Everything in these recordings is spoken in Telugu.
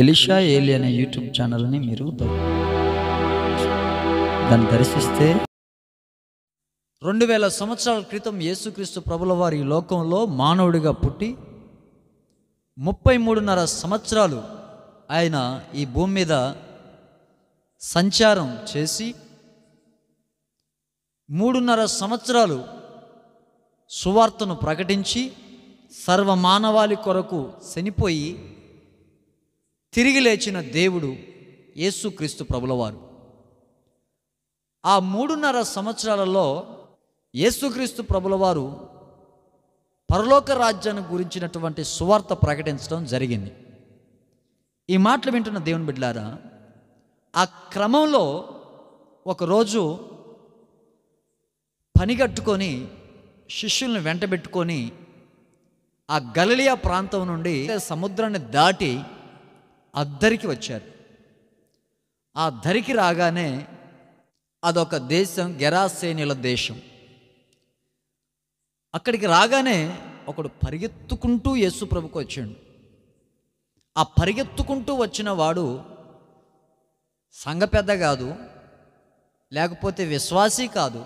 ఎలిషా ఏలి అనే యూట్యూబ్ ఛానల్ని మీరు దాన్ని దర్శిస్తే రెండు వేల సంవత్సరాల క్రితం యేసుక్రీస్తు ప్రభుల వారి లోకంలో మానవుడిగా పుట్టి ముప్పై మూడున్నర సంవత్సరాలు ఆయన ఈ భూమి మీద సంచారం చేసి మూడున్నర సంవత్సరాలు సువార్తను ప్రకటించి సర్వమానవాళి కొరకు చనిపోయి తిరిగి లేచిన దేవుడు యేసుక్రీస్తు ప్రభులవారు ఆ మూడున్నర సంవత్సరాలలో యేసుక్రీస్తు ప్రభులవారు పరలోక రాజ్యాన్ని గురించినటువంటి సువార్త ప్రకటించడం జరిగింది ఈ మాటలు వింటున్న దేవుని బిడ్డారా ఆ క్రమంలో ఒకరోజు పనిగట్టుకొని శిష్యుల్ని వెంటబెట్టుకొని ఆ గలలియా ప్రాంతం నుండి సముద్రాన్ని దాటి అద్దరికి వచ్చారు ఆ ధరికి రాగానే అదొక దేశం గెరాసేనుల దేశం అక్కడికి రాగానే ఒకడు పరిగెత్తుకుంటూ యేసు ప్రభుకు వచ్చాడు ఆ పరిగెత్తుకుంటూ వచ్చిన వాడు సంఘ పెద్ద కాదు లేకపోతే విశ్వాసీ కాదు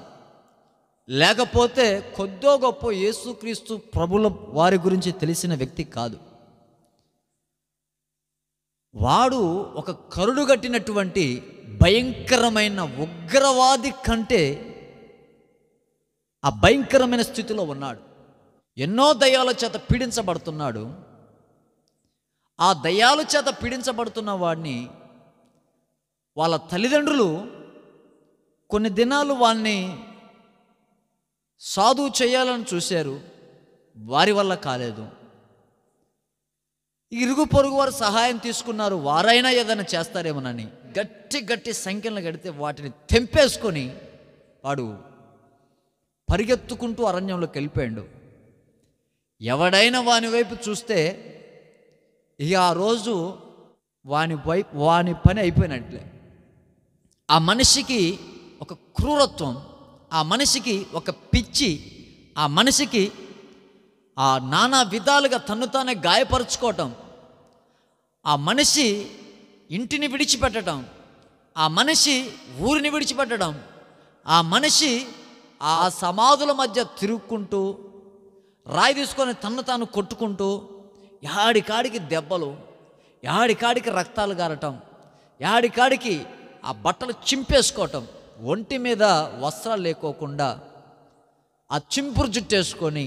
లేకపోతే కొద్దో గొప్ప యేసుక్రీస్తు ప్రభుల వారి గురించి తెలిసిన వ్యక్తి కాదు వాడు ఒక కరుడు కట్టినటువంటి భయంకరమైన ఉగ్రవాది కంటే ఆ భయంకరమైన స్థితిలో ఉన్నాడు ఎన్నో దయాల చేత పీడించబడుతున్నాడు ఆ దయాల చేత పీడించబడుతున్న వాడిని వాళ్ళ తల్లిదండ్రులు కొన్ని దినాలు వాళ్ళని సాధువు చేయాలని చూశారు వారి వల్ల కాలేదు ఇరుగు పొరుగు వారు సహాయం తీసుకున్నారు వారైనా ఏదైనా చేస్తారేమోనని గట్టి గట్టి సంఖ్యలను గడితే వాటిని తెంపేసుకొని వాడు పరిగెత్తుకుంటూ అరణ్యంలోకి వెళ్ళిపోయాడు ఎవడైనా వాని వైపు చూస్తే ఇక ఆ రోజు వాని వైపు వాని పని అయిపోయినట్లే ఆ మనిషికి ఒక క్రూరత్వం ఆ మనిషికి ఒక పిచ్చి ఆ మనిషికి ఆ నానా విధాలుగా తన్ను తానే గాయపరుచుకోవటం ఆ మనిషి ఇంటిని విడిచిపెట్టడం ఆ మనిషి ఊరిని విడిచిపెట్టడం ఆ మనిషి ఆ సమాధుల మధ్య తిరుక్కుంటూ రాయి తీసుకొని తన్ను తాను కొట్టుకుంటూ యాడికాడికి దెబ్బలు యాడికాడికి రక్తాలు గారటం యాడికాడికి ఆ బట్టలు చింపేసుకోవటం ఒంటి మీద వస్త్రాలు లేకోకుండా ఆ చింపురు జుట్టేసుకొని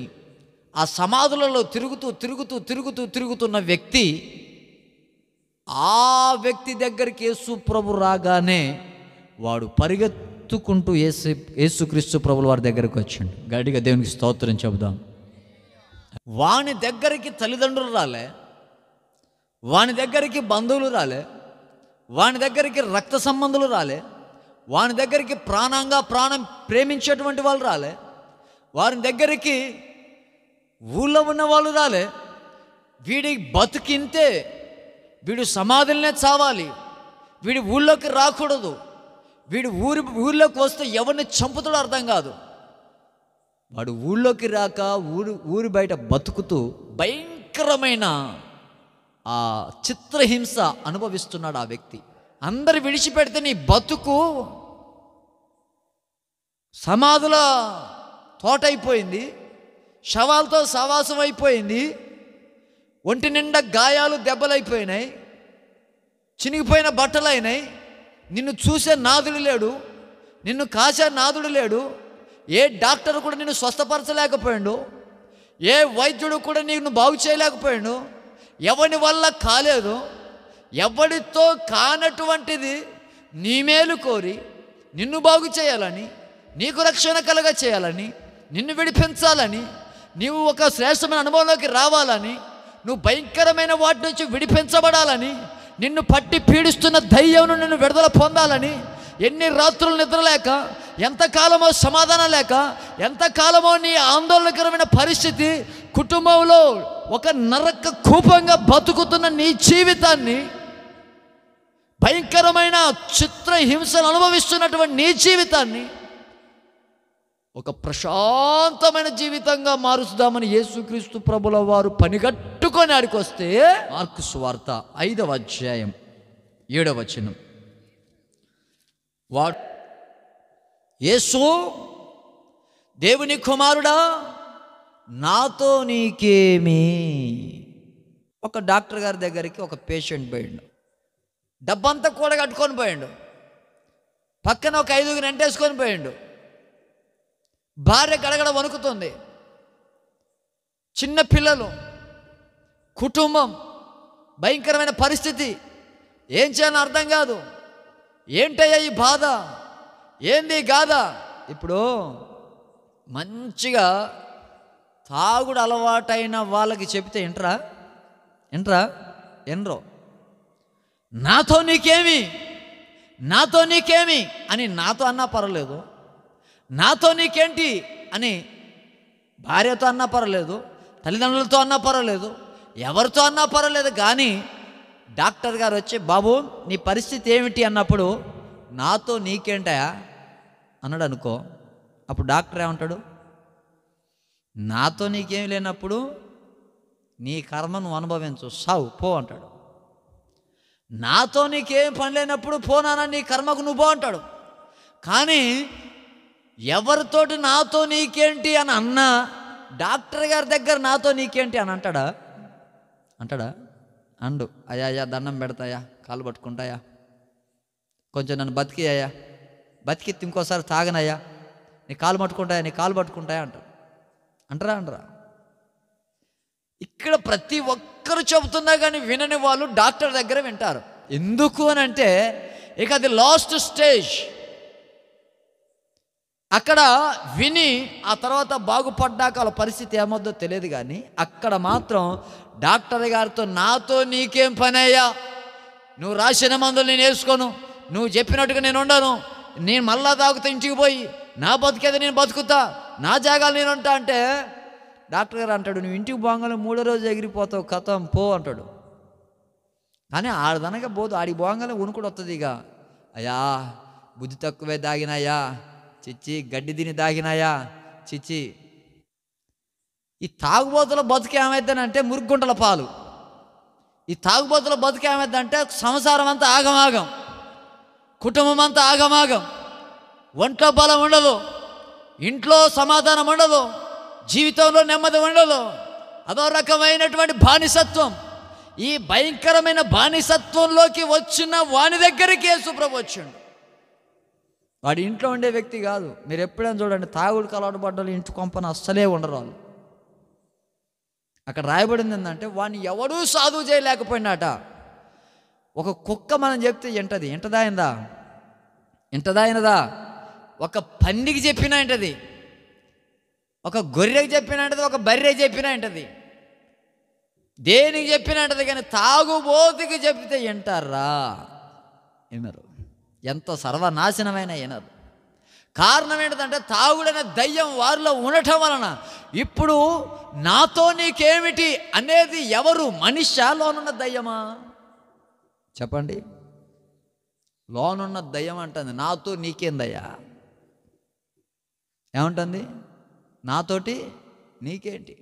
ఆ సమాధులలో తిరుగుతూ తిరుగుతూ తిరుగుతూ తిరుగుతున్న వ్యక్తి ఆ వ్యక్తి దగ్గరికి యేసు ప్రభు రాగానే వాడు పరిగెత్తుకుంటూ యేసు యేసుక్రీస్తు ప్రభుల వారి దగ్గరికి వచ్చాడు గడిగా దేవునికి స్తోత్రం చెబుదాం వాని దగ్గరికి తల్లిదండ్రులు రాలే వాని దగ్గరికి బంధువులు రాలే వాని దగ్గరికి రక్త సంబంధులు రాలే వాని దగ్గరికి ప్రాణంగా ప్రాణం ప్రేమించేటువంటి వాళ్ళు రాలే వారి దగ్గరికి ఊళ్ళో ఉన్న వాళ్ళు రాలే వీడి బతికింతే వీడు సమాధులనే చావాలి వీడి ఊళ్ళోకి రాకూడదు వీడు ఊరి ఊళ్ళోకి వస్తే ఎవరిని చంపుతాడో అర్థం కాదు వాడు ఊళ్ళోకి రాక ఊరు ఊరి బయట బతుకుతూ భయంకరమైన ఆ చిత్రహింస అనుభవిస్తున్నాడు ఆ వ్యక్తి అందరు విడిచిపెడితే నీ బతుకు సమాధుల తోటైపోయింది శవాలతో సవాసం అయిపోయింది ఒంటి నిండా గాయాలు దెబ్బలైపోయినాయి చినిగిపోయిన బట్టలైనాయి నిన్ను చూసే నాదుడు లేడు నిన్ను కాసే నాదుడు లేడు ఏ డాక్టర్ కూడా నిన్ను స్వస్థపరచలేకపోయాడు ఏ వైద్యుడు కూడా నిన్ను బాగు చేయలేకపోయాడు ఎవరి వల్ల కాలేదు ఎవరితో కానటువంటిది నీ మేలు కోరి నిన్ను బాగు చేయాలని నీకు రక్షణ కలగ చేయాలని నిన్ను విడిపించాలని నీవు ఒక శ్రేష్టమైన అనుభవంలోకి రావాలని నువ్వు భయంకరమైన వాటి నుంచి విడిపించబడాలని నిన్ను పట్టి పీడిస్తున్న దయ్యం నిన్ను విడుదల పొందాలని ఎన్ని రాత్రులు నిద్రలేక ఎంతకాలమో సమాధానం లేక ఎంతకాలమో నీ ఆందోళనకరమైన పరిస్థితి కుటుంబంలో ఒక నరక కూపంగా బతుకుతున్న నీ జీవితాన్ని భయంకరమైన చిత్రహింసలు అనుభవిస్తున్నటువంటి నీ జీవితాన్ని ఒక ప్రశాంతమైన జీవితంగా మారుస్తామని యేసుక్రీస్తు ప్రభుల వారు పనిగట్టుకొని ఆడికొస్తే మార్కు స్వార్త ఐదవ అధ్యాయం ఏడవ వా యేసు దేవుని కుమారుడా నాతో నీకేమి ఒక డాక్టర్ గారి దగ్గరికి ఒక పేషెంట్ పోయిండు డబ్బంతా కూడా కట్టుకొని పోయిండు పక్కన ఒక ఐదుగురు ఎంటేసుకొని పోయిండు భార్య గడగడ వణుకుతుంది చిన్న పిల్లలు కుటుంబం భయంకరమైన పరిస్థితి ఏం చేయాలని అర్థం కాదు ఏంటయ్యా ఈ బాధ ఏంది గాథ ఇప్పుడు మంచిగా తాగుడు అలవాటైన వాళ్ళకి చెబితే ఎంట్రా ఎంట్రా ఎన్రో నాతో నీకేమి నాతో నీకేమి అని నాతో అన్నా పర్వాలేదు నాతో నీకేంటి అని భార్యతో అన్నా పర్వాలేదు తల్లిదండ్రులతో అన్నా పర్వాలేదు ఎవరితో అన్నా పర్వాలేదు కానీ డాక్టర్ గారు వచ్చి బాబు నీ పరిస్థితి ఏమిటి అన్నప్పుడు నాతో నీకేంటయా అన్నాడు అనుకో అప్పుడు డాక్టర్ ఏమంటాడు నాతో నీకేమి లేనప్పుడు నీ కర్మను అనుభవించు సావు పో అంటాడు నాతో నీకేం పని లేనప్పుడు పోనానని నీ కర్మకు నువ్వు అంటాడు కానీ ఎవరితోటి నాతో నీకేంటి అని అన్న డాక్టర్ గారి దగ్గర నాతో నీకేంటి అని అంటాడా అంటాడా అండు అయ్యా దండం పెడతాయా కాలు పట్టుకుంటాయా కొంచెం నన్ను బతికి అయ్యా బతికి ఇంకోసారి తాగనయ్యా నీ కాలు పట్టుకుంటాయా నీ కాలు పట్టుకుంటాయా అంటారు అంటారా అంటారా ఇక్కడ ప్రతి ఒక్కరు చెబుతున్నా కానీ వినని వాళ్ళు డాక్టర్ దగ్గర వింటారు ఎందుకు అని అంటే ఇక అది లాస్ట్ స్టేజ్ అక్కడ విని ఆ తర్వాత బాగుపడ్డాక వాళ్ళ పరిస్థితి ఏమొద్దో తెలియదు కానీ అక్కడ మాత్రం డాక్టర్ గారితో నాతో నీకేం పని అయ్యా నువ్వు రాసిన మందులు నేను వేసుకోను నువ్వు చెప్పినట్టుగా నేను ఉండను నేను మళ్ళా తాగుతా ఇంటికి పోయి నా బతికేది నేను బతుకుతా నా జాగాలు నేను ఉంటా అంటే డాక్టర్ గారు అంటాడు నువ్వు ఇంటికి పోగానే మూడో రోజు ఎగిరిపోతావు కథం పో అంటాడు కానీ ఆడదనగా పోదు ఆడికి పోగానే ఉనుకుడు వస్తుంది ఇక అయ్యా బుద్ధి తక్కువే దాగినాయా చిచ్చి గడ్డి తిని దాగినాయా చిచ్చి ఈ తాగుబోతుల బతుకు ఏమైందనంటే మురుగుంటల పాలు ఈ తాగుబోతుల బతుకు సంసారం అంతా ఆగమాగం కుటుంబం అంతా ఆగమాగం ఒంట్లో బలం ఉండదు ఇంట్లో సమాధానం ఉండదు జీవితంలో నెమ్మది ఉండదు అదో రకమైనటువంటి బానిసత్వం ఈ భయంకరమైన బానిసత్వంలోకి వచ్చిన వాని దగ్గరికి యేసుప్రభు వచ్చాడు వాడి ఇంట్లో ఉండే వ్యక్తి కాదు మీరు ఎప్పుడైనా చూడండి తాగుడికి అలవాటు పడ్డాలు ఇంటి కొంపన అస్సలే ఉండరు వాళ్ళు అక్కడ రాయబడింది ఏంటంటే వాడిని ఎవడూ సాధువు చేయలేకపోయినాట ఒక కుక్క మనం చెప్తే ఎంటది ఎంటదా అయిందా ఎంటదా అయినదా ఒక పందికి చెప్పినా ఏంటది ఒక గొర్రెకి చెప్పినా ఏంటది ఒక బర్రె చెప్పినా ఏంటది దేనికి చెప్పినా ఏంటది కానీ తాగుబోతుకి చెప్తే ఎంటారా ఏమారు ఎంతో సర్వనాశనమైన ఎనరు కారణం ఏంటంటే తాగుడైన దయ్యం వారిలో ఉండటం వలన ఇప్పుడు నాతో నీకేమిటి అనేది ఎవరు మనిషా లోనున్న దయ్యమా చెప్పండి లోనున్న దయ్యం అంటుంది నాతో నీకేందయ్యా ఏమంటుంది నాతోటి నీకేంటి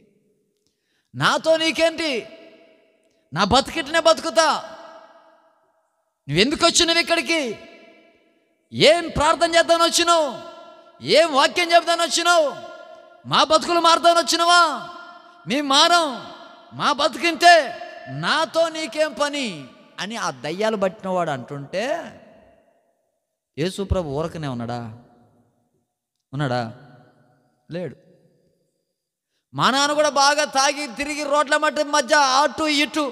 నాతో నీకేంటి నా బతికిట్నే బతుకుతా నువ్వెందుకు వచ్చినవి ఇక్కడికి ఏం ప్రార్థన చేద్దామని వచ్చినావు ఏం వాక్యం చెప్దామని వచ్చినావు మా బతుకులు మారుదామని వచ్చినావా మీ మారం మా బతికింతే నాతో నీకేం పని అని ఆ దయ్యాలు పట్టినవాడు అంటుంటే యేసుప్రభు ఊరకనే ఉన్నాడా ఉన్నాడా లేడు మా నాన్న కూడా బాగా తాగి తిరిగి రోడ్ల మట్టి మధ్య అటు ఇటు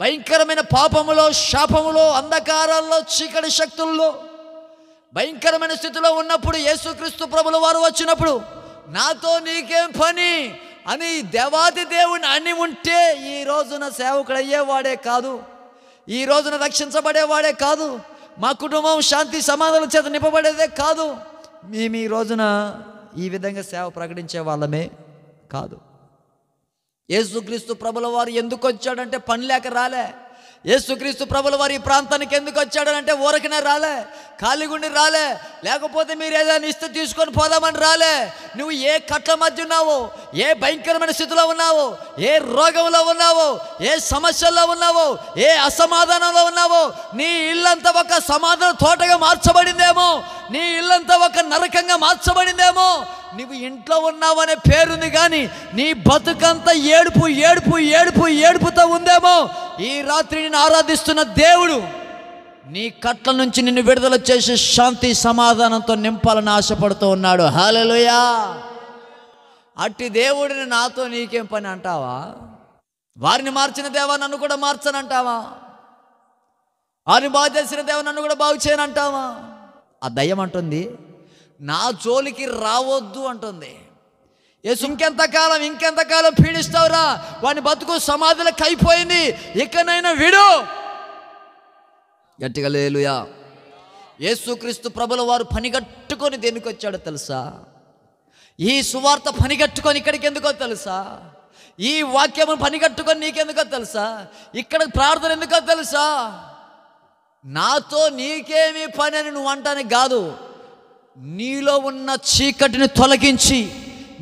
భయంకరమైన పాపములో శాపములో అంధకారాల్లో చీకటి శక్తుల్లో భయంకరమైన స్థితిలో ఉన్నప్పుడు యేసుక్రీస్తు ప్రభుల వారు వచ్చినప్పుడు నాతో నీకేం పని అని దేవాది దేవుని అని ఉంటే ఈ రోజున సేవకుడు అయ్యేవాడే కాదు ఈ రోజున రక్షించబడేవాడే కాదు మా కుటుంబం శాంతి సమాధానం చేత నింపబడేదే కాదు మేము ఈ రోజున ఈ విధంగా సేవ ప్రకటించే వాళ్ళమే కాదు యేసుక్రీస్తు ప్రభుల వారు ఎందుకు వచ్చాడంటే పని లేక రాలే యేసుక్రీస్తు ప్రభుల వారి ప్రాంతానికి ఎందుకు వచ్చాడనంటే ఊరకనే రాలే ఖాళీగుండి రాలే లేకపోతే మీరు ఏదైనా ఇస్తే తీసుకొని పోదామని రాలే నువ్వు ఏ కట్ల మధ్య ఉన్నావో ఏ భయంకరమైన స్థితిలో ఉన్నావో ఏ రోగంలో ఉన్నావో ఏ సమస్యల్లో ఉన్నావో ఏ అసమాధానంలో ఉన్నావో నీ ఇల్లంతా ఒక సమాధాన తోటగా మార్చబడిందేమో నీ ఇల్లంతా ఒక నరకంగా మార్చబడిందేమో నువ్వు ఇంట్లో ఉన్నావనే పేరుంది కానీ నీ బతుకంతా ఏడుపు ఏడుపు ఏడుపు ఏడుపుతో ఉందేమో ఈ రాత్రి నేను ఆరాధిస్తున్న దేవుడు నీ కట్ల నుంచి నిన్ను విడుదల చేసి శాంతి సమాధానంతో నింపాలని ఆశపడుతూ ఉన్నాడు హాలలుయా అట్టి దేవుడిని నాతో నీకేం పని అంటావా వారిని మార్చిన దేవా నన్ను కూడా మార్చనంటావా వారిని బాగు చేసిన దేవా నన్ను కూడా బాగు చేయనంటావా ఆ దయ్యం అంటుంది నా జోలికి రావద్దు అంటుంది ఏ ఇంకెంతకాలం ఇంకెంతకాలం పీడిస్తావురా వాడిని బతుకు సమాధులకు అయిపోయింది ఇకనైనా విడు గట్టిగా లేలుయా యేసుక్రీస్తు ప్రభుల వారు పనిగట్టుకొని దేనికి వచ్చాడో తెలుసా ఈ సువార్త పనిగట్టుకొని ఇక్కడికి ఎందుకో తెలుసా ఈ వాక్యము పనిగట్టుకొని నీకెందుకో తెలుసా ఇక్కడ ప్రార్థన ఎందుకో తెలుసా నాతో నీకేమీ పని అని నువ్వు అంటానికి కాదు నీలో ఉన్న చీకటిని తొలగించి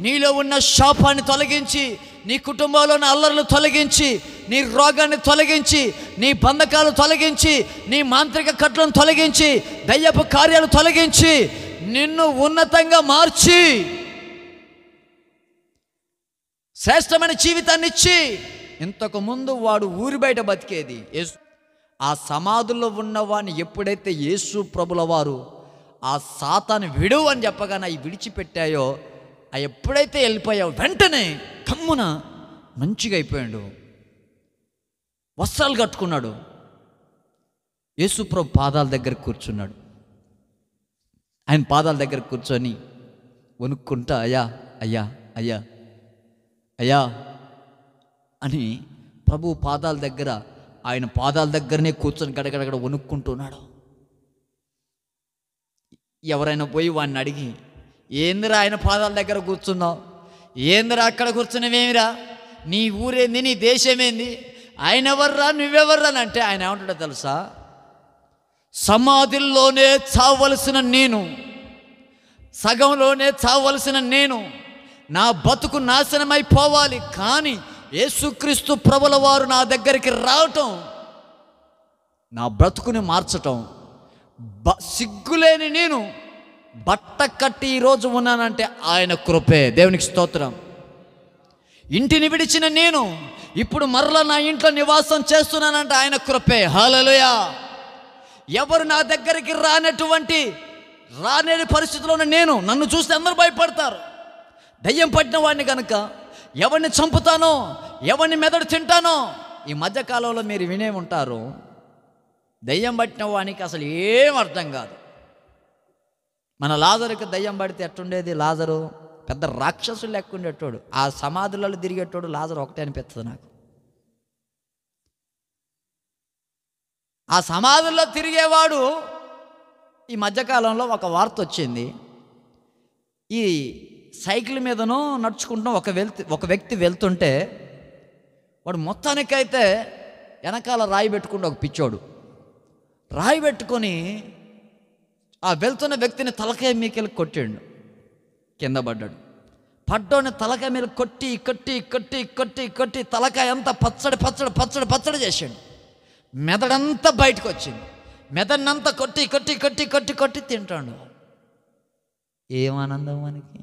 నీలో ఉన్న శాపాన్ని తొలగించి నీ కుటుంబంలోని అల్లర్లు తొలగించి నీ రోగాన్ని తొలగించి నీ బంధకాలు తొలగించి నీ మాంత్రిక కట్లను తొలగించి దయ్యపు కార్యాలు తొలగించి నిన్ను ఉన్నతంగా మార్చి శ్రేష్టమైన జీవితాన్ని ఇచ్చి ఇంతకు ముందు వాడు ఊరి బయట బతికేది ఆ సమాధుల్లో ఉన్నవాడిని ఎప్పుడైతే యేసు ప్రభుల వారు ఆ సాతాను విడు అని చెప్పగానే అవి విడిచిపెట్టాయో అవి ఎప్పుడైతే వెళ్ళిపోయావు వెంటనే కమ్మున మంచిగా అయిపోయాడు వస్త్రాలు కట్టుకున్నాడు యేసుప్రభు పాదాల దగ్గర కూర్చున్నాడు ఆయన పాదాల దగ్గర కూర్చొని వణుక్కుంటా అయ్యా అయ్యా అయ్యా అయ్యా అని ప్రభు పాదాల దగ్గర ఆయన పాదాల దగ్గరనే కూర్చొని గడగడగడ వణుక్కుంటున్నాడు ఎవరైనా పోయి వాడిని అడిగి ఏందిరా ఆయన పాదాల దగ్గర కూర్చున్నావు ఏందిరా అక్కడ కూర్చునేవేమిరా నీ ఊరేంది నీ దేశమేంది ఆయన ఎవర్రా నువ్వెవర్రా అంటే ఆయన ఏమంటాడో తెలుసా సమాధుల్లోనే చావలసిన నేను సగంలోనే చావలసిన నేను నా బతుకు నాశనమైపోవాలి కానీ యేసుక్రీస్తు ప్రభుల వారు నా దగ్గరికి రావటం నా బ్రతుకుని మార్చటం బ సిగ్గులేని నేను బట్ట కట్టి ఈరోజు ఉన్నానంటే ఆయన కృపే దేవునికి స్తోత్రం ఇంటిని విడిచిన నేను ఇప్పుడు మరలా నా ఇంట్లో నివాసం చేస్తున్నానంటే ఆయన కృపే హలలుయా ఎవరు నా దగ్గరికి రానటువంటి రానేని పరిస్థితిలో నేను నన్ను చూస్తే అందరూ భయపడతారు దయ్యం పట్టిన వాడిని కనుక ఎవరిని చంపుతానో ఎవరిని మెదడు తింటానో ఈ మధ్యకాలంలో మీరు వినే ఉంటారు దయ్యం పట్టిన వానికి అసలు ఏం అర్థం కాదు మన లాజరుకి దయ్యం పడితే ఎట్టుండేది లాజరు పెద్ద రాక్షసులు ఉండేటోడు ఆ సమాధులలో తిరిగేటోడు లాజరు ఒకటే అనిపిస్తుంది నాకు ఆ సమాధుల్లో తిరిగేవాడు ఈ మధ్యకాలంలో ఒక వార్త వచ్చింది ఈ సైకిల్ మీదనో నడుచుకుంటున్న ఒక వెళ్తు ఒక వ్యక్తి వెళ్తుంటే వాడు మొత్తానికైతే వెనకాల రాయి పెట్టుకుంటే ఒక పిచ్చోడు రాయి పెట్టుకొని ఆ వెళ్తున్న వ్యక్తిని తలకాయ మీకెళ్ళి కొట్టాడు కింద పడ్డాడు పడ్డోని తలకాయ మీద కొట్టి కొట్టి కొట్టి కొట్టి కొట్టి తలకాయ అంతా పచ్చడి పచ్చడి పచ్చడి పచ్చడి చేశాడు మెదడంతా బయటకు వచ్చింది మెదడినంతా కొట్టి కొట్టి కొట్టి కొట్టి కొట్టి తింటాడు ఏం ఆనందం మనకి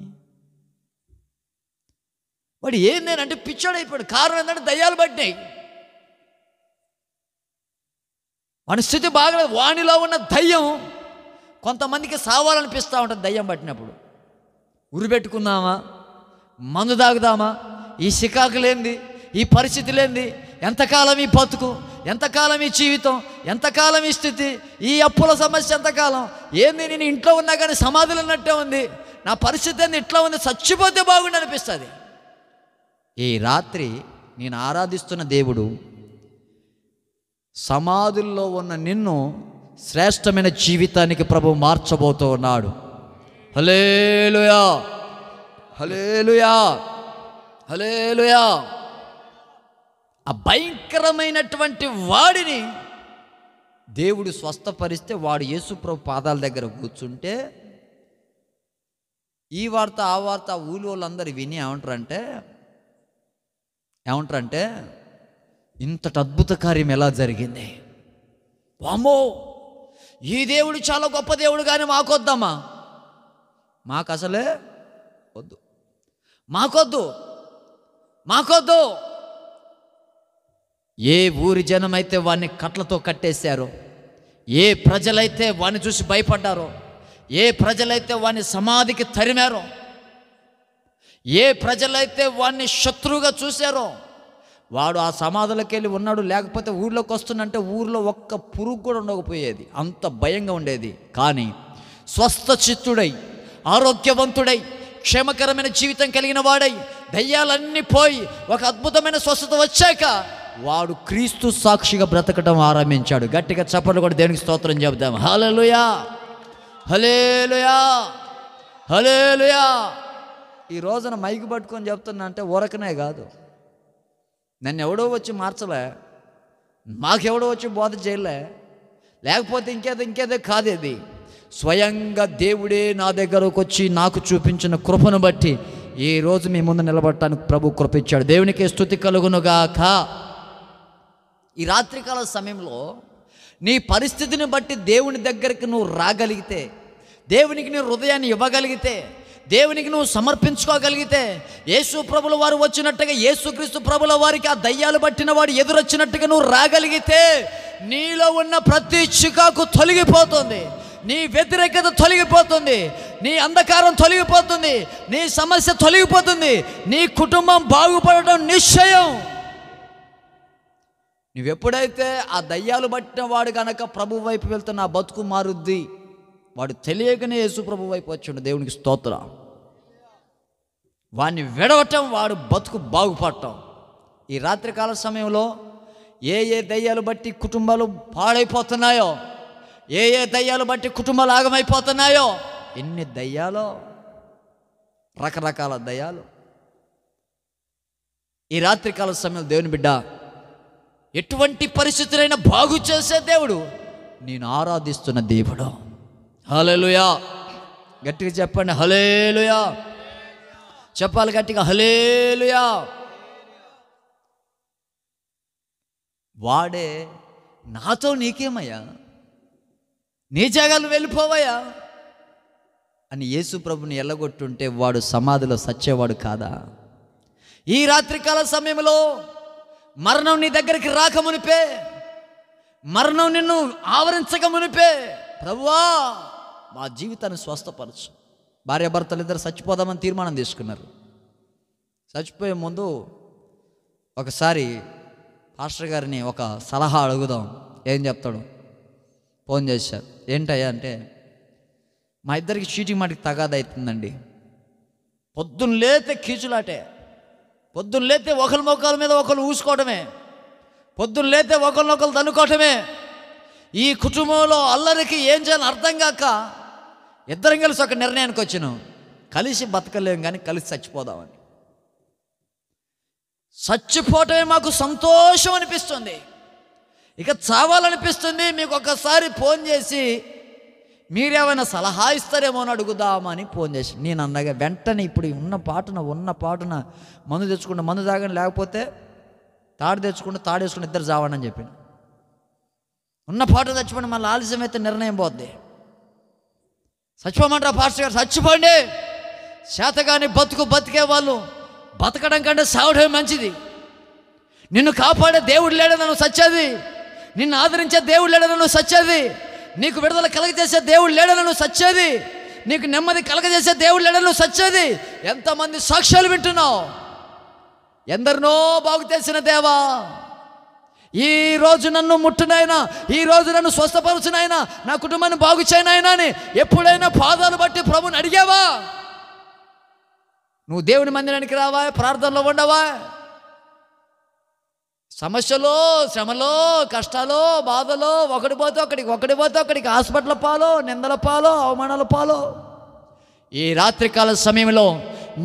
వాడు ఏం అంటే పిచ్చాడైపోయాడు కారణం ఏంటంటే దయ్యాలు పట్టినాయి వాని స్థితి బాగలేదు వాణిలో ఉన్న దయ్యం కొంతమందికి సావాలనిపిస్తూ ఉంటుంది దయ్యం పట్టినప్పుడు ఉరి పెట్టుకుందామా మందు తాగుదామా ఈ సికాకు లేంది ఈ పరిస్థితి లేంది ఎంతకాలం ఈ బతుకు ఎంతకాలం ఈ జీవితం ఎంతకాలం ఈ స్థితి ఈ అప్పుల సమస్య ఎంతకాలం ఏంది నేను ఇంట్లో ఉన్నా కానీ సమాధులు ఉన్నట్టే ఉంది నా పరిస్థితి ఏంది ఇట్లా ఉంది చచ్చిపోతే బాగుండి అనిపిస్తుంది ఈ రాత్రి నేను ఆరాధిస్తున్న దేవుడు సమాధుల్లో ఉన్న నిన్ను శ్రేష్టమైన జీవితానికి ప్రభు మార్చబోతూ ఉన్నాడు హలేలుయా హలేలుయా హలేలుయా ఆ భయంకరమైనటువంటి వాడిని దేవుడు స్వస్థపరిస్తే వాడు యేసుప్రభు పాదాల దగ్గర కూర్చుంటే ఈ వార్త ఆ వార్త ఊళ్ళో వాళ్ళందరూ విని ఏమంటారంటే ఏమంటారంటే ఇంతటి అద్భుత కార్యం ఎలా జరిగింది వామో ఈ దేవుడు చాలా గొప్ప దేవుడు కానీ మాకొద్దామా మాకు అసలే వద్దు మాకొద్దు మాకొద్దు ఏ ఊరి జనమైతే వాడిని కట్లతో కట్టేశారో ఏ ప్రజలైతే వాడిని చూసి భయపడ్డారో ఏ ప్రజలైతే వాడిని సమాధికి తరిమారో ఏ ప్రజలైతే వాడిని శత్రువుగా చూశారో వాడు ఆ సమాధులకు వెళ్ళి ఉన్నాడు లేకపోతే ఊళ్ళోకి వస్తుందంటే ఊర్లో ఒక్క పురుగు కూడా ఉండకపోయేది అంత భయంగా ఉండేది కానీ స్వస్థ చిత్తుడై ఆరోగ్యవంతుడై క్షేమకరమైన జీవితం కలిగిన వాడై దయ్యాలన్నీ పోయి ఒక అద్భుతమైన స్వస్థత వచ్చాక వాడు క్రీస్తు సాక్షిగా బ్రతకడం ఆరంభించాడు గట్టిగా చప్పట్లు కూడా దేనికి స్తోత్రం చెబుదాం హలేలుయా హలేలుయా హలే ఈ రోజున మైకి పట్టుకొని చెప్తున్నా అంటే ఊరకనే కాదు నన్ను ఎవడో వచ్చి మార్చలే మాకెవడో వచ్చి బోధ చేయలే లేకపోతే ఇంకేదో ఇంకేదో కాదేది స్వయంగా దేవుడే నా దగ్గరకు వచ్చి నాకు చూపించిన కృపను బట్టి ఈ రోజు మీ ముందు నిలబడటానికి ప్రభు కృపించాడు దేవునికి స్థుతి కలుగునుగాక ఈ రాత్రికాల సమయంలో నీ పరిస్థితిని బట్టి దేవుని దగ్గరికి నువ్వు రాగలిగితే దేవునికి నీ హృదయాన్ని ఇవ్వగలిగితే దేవునికి నువ్వు సమర్పించుకోగలిగితే యేసు ప్రభుల వారు వచ్చినట్టుగా యేసుక్రీస్తు ప్రభుల వారికి ఆ దయ్యాలు పట్టిన వాడు ఎదురొచ్చినట్టుగా నువ్వు రాగలిగితే నీలో ఉన్న ప్రతి చికాకు తొలగిపోతుంది నీ వ్యతిరేకత తొలగిపోతుంది నీ అంధకారం తొలగిపోతుంది నీ సమస్య తొలగిపోతుంది నీ కుటుంబం బాగుపడటం నిశ్చయం నువ్వెప్పుడైతే ఆ దయ్యాలు పట్టిన వాడు కనుక ప్రభు వైపు వెళ్తున్న బతుకు మారుద్ది వాడు తెలియకనే యేసు ప్రభు వైపు వచ్చిండు దేవునికి స్తోత్రం వాడిని విడవటం వాడు బతుకు బాగుపడటం ఈ రాత్రికాల సమయంలో ఏ ఏ దయ్యాలు బట్టి కుటుంబాలు పాడైపోతున్నాయో ఏ ఏ దయ్యాలు బట్టి కుటుంబాలు ఆగమైపోతున్నాయో ఎన్ని దయ్యాలు రకరకాల దయ్యాలు ఈ రాత్రికాల సమయంలో దేవుని బిడ్డ ఎటువంటి పరిస్థితులైనా బాగు చేసే దేవుడు నేను ఆరాధిస్తున్న దేవుడు హలేలుయా గట్టిగా చెప్పండి హలేలుయా చెప్పాలి గట్టిగా హలేలుయా వాడే నాతో నీకేమయ్యా నీ జాగాలు వెళ్ళిపోవయ్యా అని యేసు ప్రభుని ఎల్లగొట్టుంటే వాడు సమాధిలో సచ్చేవాడు కాదా ఈ రాత్రికాల సమయంలో మరణం నీ దగ్గరికి రాకమునిపే మరణం నిన్ను ఆవరించకమునిపే ప్రభువా మా జీవితాన్ని స్వస్థపరచు భార్యాభర్తలు ఇద్దరు చచ్చిపోదామని తీర్మానం తీసుకున్నారు చచ్చిపోయే ముందు ఒకసారి పాస్టర్ గారిని ఒక సలహా అడుగుదాం ఏం చెప్తాడు ఫోన్ చేశారు ఏంటయ్యా అంటే మా ఇద్దరికి చీటింగ్ మాటికి తగాదవుతుందండి పొద్దున్న లేతే కీచులాటే పొద్దున్న లేతే ఒకరి మొక్కల మీద ఒకరు ఊసుకోవటమే పొద్దున్న లేతే ఒకరినొకరు తన్నుకోవటమే ఈ కుటుంబంలో అల్లరికి ఏం చేయాలని అర్థం కాక ఇద్దరం కలిసి ఒక నిర్ణయానికి వచ్చినాం కలిసి బతకలేము కానీ కలిసి చచ్చిపోదామని చచ్చిపోవటమే మాకు సంతోషం అనిపిస్తుంది ఇక చావాలనిపిస్తుంది మీకు ఒకసారి ఫోన్ చేసి మీరేమైనా సలహా ఇస్తారేమో అని అడుగుదామని ఫోన్ చేసి నేను అన్నగా వెంటనే ఇప్పుడు ఉన్న పాటున ఉన్న పాటున మందు తెచ్చుకుంటే మందు తాగని లేకపోతే తాడు తెచ్చుకుంటే తాడు ఇద్దరు చావండి చెప్పాను ఉన్న పాటు తెచ్చుకుంటే మళ్ళీ ఆలస్యం అయితే నిర్ణయం పోద్ది చచ్చిపోమంటారా పాస్టర్ గారు చచ్చిపోండి చేతగాని బతుకు బతికే వాళ్ళు బతకడం కంటే సావడమే మంచిది నిన్ను కాపాడే దేవుడు లేడ నన్ను సచ్చేది నిన్ను ఆదరించే దేవుడు లేడని నన్ను సచ్చేది నీకు విడుదల కలగజేసే దేవుడు లేడ నన్ను సచ్చేది నీకు నెమ్మది కలగజేసే దేవుడు లేడని నువ్వు సచ్చేది ఎంతమంది సాక్ష్యాలు వింటున్నావు ఎందరినో బాగు తెలిసిన దేవా ఈ రోజు నన్ను ముట్టినైనా ఈ రోజు నన్ను స్వస్థపరచినైనా నా కుటుంబాన్ని బాగు చేయనైనా అని ఎప్పుడైనా పాదాలు బట్టి ప్రభుని అడిగావా నువ్వు దేవుని మందిరానికి రావా ప్రార్థనలో ఉండవా సమస్యలో శ్రమలో కష్టాలో బాధలో ఒకటి పోతే ఒకడికి ఒకటి పోతే ఒకడికి హాస్పిటల్ పాలో నిందల పాలో అవమానాల పాలో ఈ రాత్రికాల సమయంలో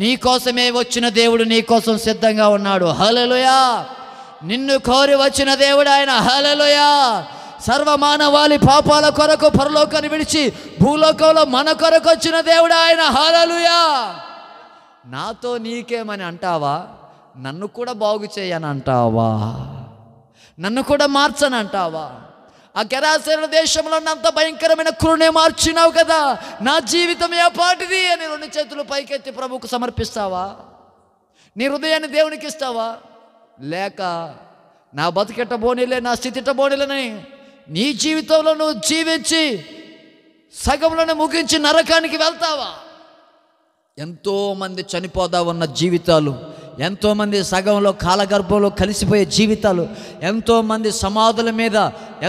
నీ కోసమే వచ్చిన దేవుడు నీ కోసం సిద్ధంగా ఉన్నాడు హలోయా నిన్ను కోరి వచ్చిన దేవుడు ఆయన హలలుయా సర్వమానవాళి పాపాల కొరకు పరలోకాన్ని విడిచి భూలోకంలో మన కొరకు వచ్చిన దేవుడు ఆయన హలలుయా నాతో నీకేమని అంటావా నన్ను కూడా బాగు చేయని అంటావా నన్ను కూడా మార్చని అంటావా ఆ గరాసేన దేశంలో ఉన్నంత భయంకరమైన కురునే మార్చినావు కదా నా జీవితం ఏ పాటిది అని రెండు చేతులు పైకెత్తి ప్రభుకు సమర్పిస్తావా నీ హృదయాన్ని దేవునికి ఇస్తావా లేక నా బతికెట్ట నా స్థితిట బోనీలని నీ జీవితంలో నువ్వు జీవించి సగంలోనే ముగించి నరకానికి వెళ్తావా ఎంతోమంది చనిపోదా ఉన్న జీవితాలు ఎంతోమంది సగంలో కాలగర్భంలో కలిసిపోయే జీవితాలు ఎంతోమంది సమాధుల మీద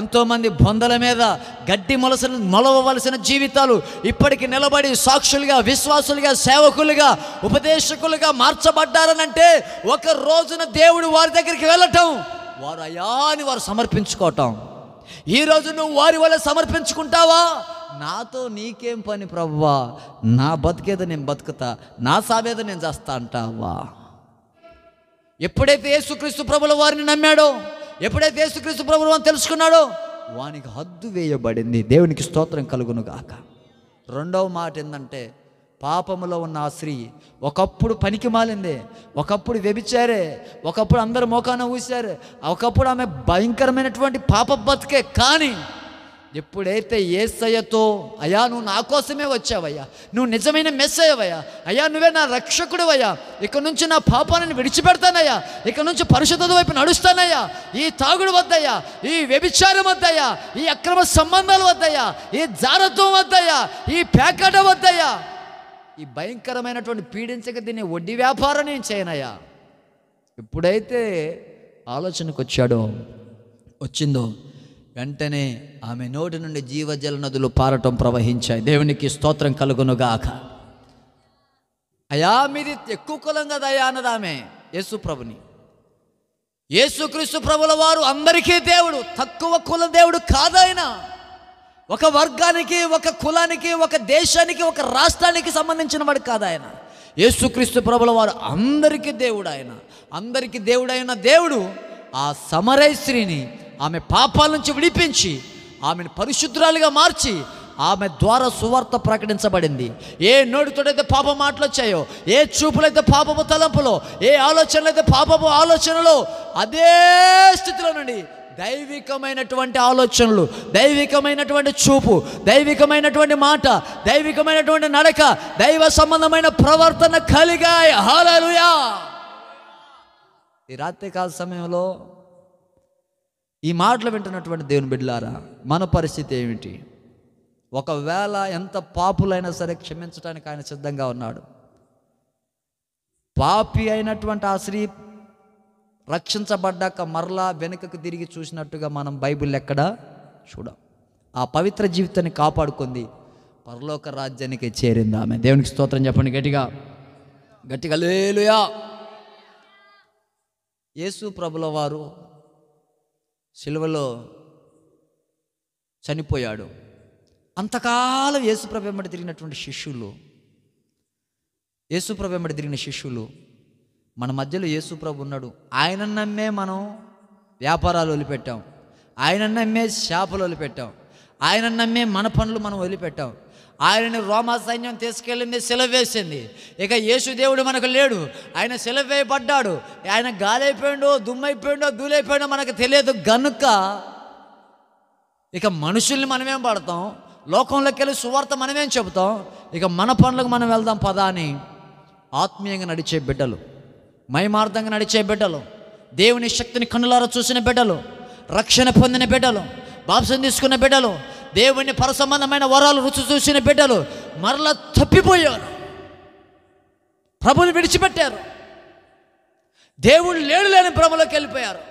ఎంతోమంది బొందల మీద గడ్డి మొలసిన మొలవలసిన జీవితాలు ఇప్పటికి నిలబడి సాక్షులుగా విశ్వాసులుగా సేవకులుగా ఉపదేశకులుగా మార్చబడ్డారనంటే ఒక రోజున దేవుడు వారి దగ్గరికి వెళ్ళటం వారు అయాని అని వారు సమర్పించుకోవటం ఈరోజు నువ్వు వారి వల్ల సమర్పించుకుంటావా నాతో నీకేం పని ప్రవ్వా నా బతికేదో నేను బతుకుతా నా సాబేద నేను చేస్తా అంటావా ఎప్పుడైతే యేసుక్రీస్తు ప్రభుల వారిని నమ్మాడో ఎప్పుడైతే యేసుక్రీస్తు ప్రభులు వారిని తెలుసుకున్నాడో వానికి హద్దు వేయబడింది దేవునికి స్తోత్రం కలుగును గాక రెండవ మాట ఏంటంటే పాపములో ఉన్న ఆ స్త్రీ ఒకప్పుడు పనికి మాలింది ఒకప్పుడు వ్యభిచారే ఒకప్పుడు అందరు మోకాన ఊశారు ఒకప్పుడు ఆమె భయంకరమైనటువంటి పాప బతికే కానీ ఎప్పుడైతే ఏసయ్యతో అయ్యా నువ్వు నా కోసమే వచ్చావయ్యా నువ్వు నిజమైన మెస్ అయ్యవయ్యా అయ్యా నువ్వే నా అయ్యా ఇక నుంచి నా పాపాలను విడిచిపెడతానయ్యా ఇక నుంచి పరిశుద్ధత వైపు నడుస్తానయ్యా ఈ తాగుడు వద్దయ్యా ఈ వ్యభిచారం వద్దయ్యా ఈ అక్రమ సంబంధాలు వద్దయ్యా ఈ జారత్వం వద్దయ్యా ఈ ప్యాకెట్ వద్దయ్యా ఈ భయంకరమైనటువంటి పీడించక దీన్ని వడ్డీ వ్యాపారం నేను చేయనయ్యా ఎప్పుడైతే ఆలోచనకు వచ్చాడో వచ్చిందో వెంటనే ఆమె నోటి నుండి జీవజల నదులు పారటం ప్రవహించాయి దేవునికి స్తోత్రం కలుగునుగాక అయా మీది ఎక్కువ కులం కదా అన్నది ఆమె యేసు ప్రభుని యేసుక్రీస్తు ప్రభుల వారు అందరికీ దేవుడు తక్కువ కుల దేవుడు కాదైనా ఒక వర్గానికి ఒక కులానికి ఒక దేశానికి ఒక రాష్ట్రానికి సంబంధించిన వాడు కాదాయన ఆయన యేసుక్రీస్తు ప్రభుల వారు అందరికీ దేవుడు ఆయన అందరికీ దేవుడైన దేవుడు ఆ సమరై స్త్రీని ఆమె పాపాల నుంచి విడిపించి ఆమెను పరిశుద్ధురాలుగా మార్చి ఆమె ద్వారా సువార్త ప్రకటించబడింది ఏ నోడితోడైతే పాప మాటలు వచ్చాయో ఏ చూపులైతే పాపము తలంపులో ఏ ఆలోచనలైతే పాపము ఆలోచనలో అదే స్థితిలో నుండి దైవికమైనటువంటి ఆలోచనలు దైవికమైనటువంటి చూపు దైవికమైనటువంటి మాట దైవికమైనటువంటి నడక దైవ సంబంధమైన ప్రవర్తన కలిగాయ హాలూయా ఈ రాత్రి కాల సమయంలో ఈ మాటలు వింటున్నటువంటి దేవుని బిడ్డలారా మన పరిస్థితి ఏమిటి ఒకవేళ ఎంత పాపులైనా సరే క్షమించడానికి ఆయన సిద్ధంగా ఉన్నాడు పాపి అయినటువంటి ఆ స్త్రీ రక్షించబడ్డాక మరలా వెనుకకు తిరిగి చూసినట్టుగా మనం బైబిల్ ఎక్కడా చూడం ఆ పవిత్ర జీవితాన్ని కాపాడుకుంది పరలోక రాజ్యానికి చేరింది ఆమె దేవునికి స్తోత్రం చెప్పండి గట్టిగా గట్టిగా లేలుయా యేసు ప్రభుల వారు సిలువలో చనిపోయాడు అంతకాలం యేసుప్రభ వెంబడి తిరిగినటువంటి శిష్యులు యేసుప్రభ వెంబడి తిరిగిన శిష్యులు మన మధ్యలో యేసుప్రభు ఉన్నాడు ఆయన నమ్మే మనం వ్యాపారాలు వదిలిపెట్టాం ఆయన నమ్మే చేపలు వదిలిపెట్టాం ఆయన నమ్మే మన పనులు మనం వదిలిపెట్టాం ఆయనని రోమా సైన్యం తీసుకెళ్ళింది వేసింది ఇక యేసు దేవుడు మనకు లేడు ఆయన వేయబడ్డాడు ఆయన గాలైపోయిండో దుమ్మైపోయిండో దూలైపోయిండో మనకు తెలియదు గనుక ఇక మనుషుల్ని మనమేం పడతాం లోకంలోకి వెళ్ళి సువార్త మనమేం చెబుతాం ఇక మన పనులకు మనం వెళ్దాం పదా అని ఆత్మీయంగా నడిచే బిడ్డలు మయమార్థంగా నడిచే బిడ్డలు దేవుని శక్తిని కన్నులారా చూసిన బిడ్డలు రక్షణ పొందిన బిడ్డలు బాప్సం తీసుకున్న బిడ్డలు దేవుని పరసంబంధమైన వరాలు రుచి చూసిన బిడ్డలు మరలా తప్పిపోయారు ప్రభుని విడిచిపెట్టారు దేవుడు లేడు లేని భ్రమలోకి వెళ్ళిపోయారు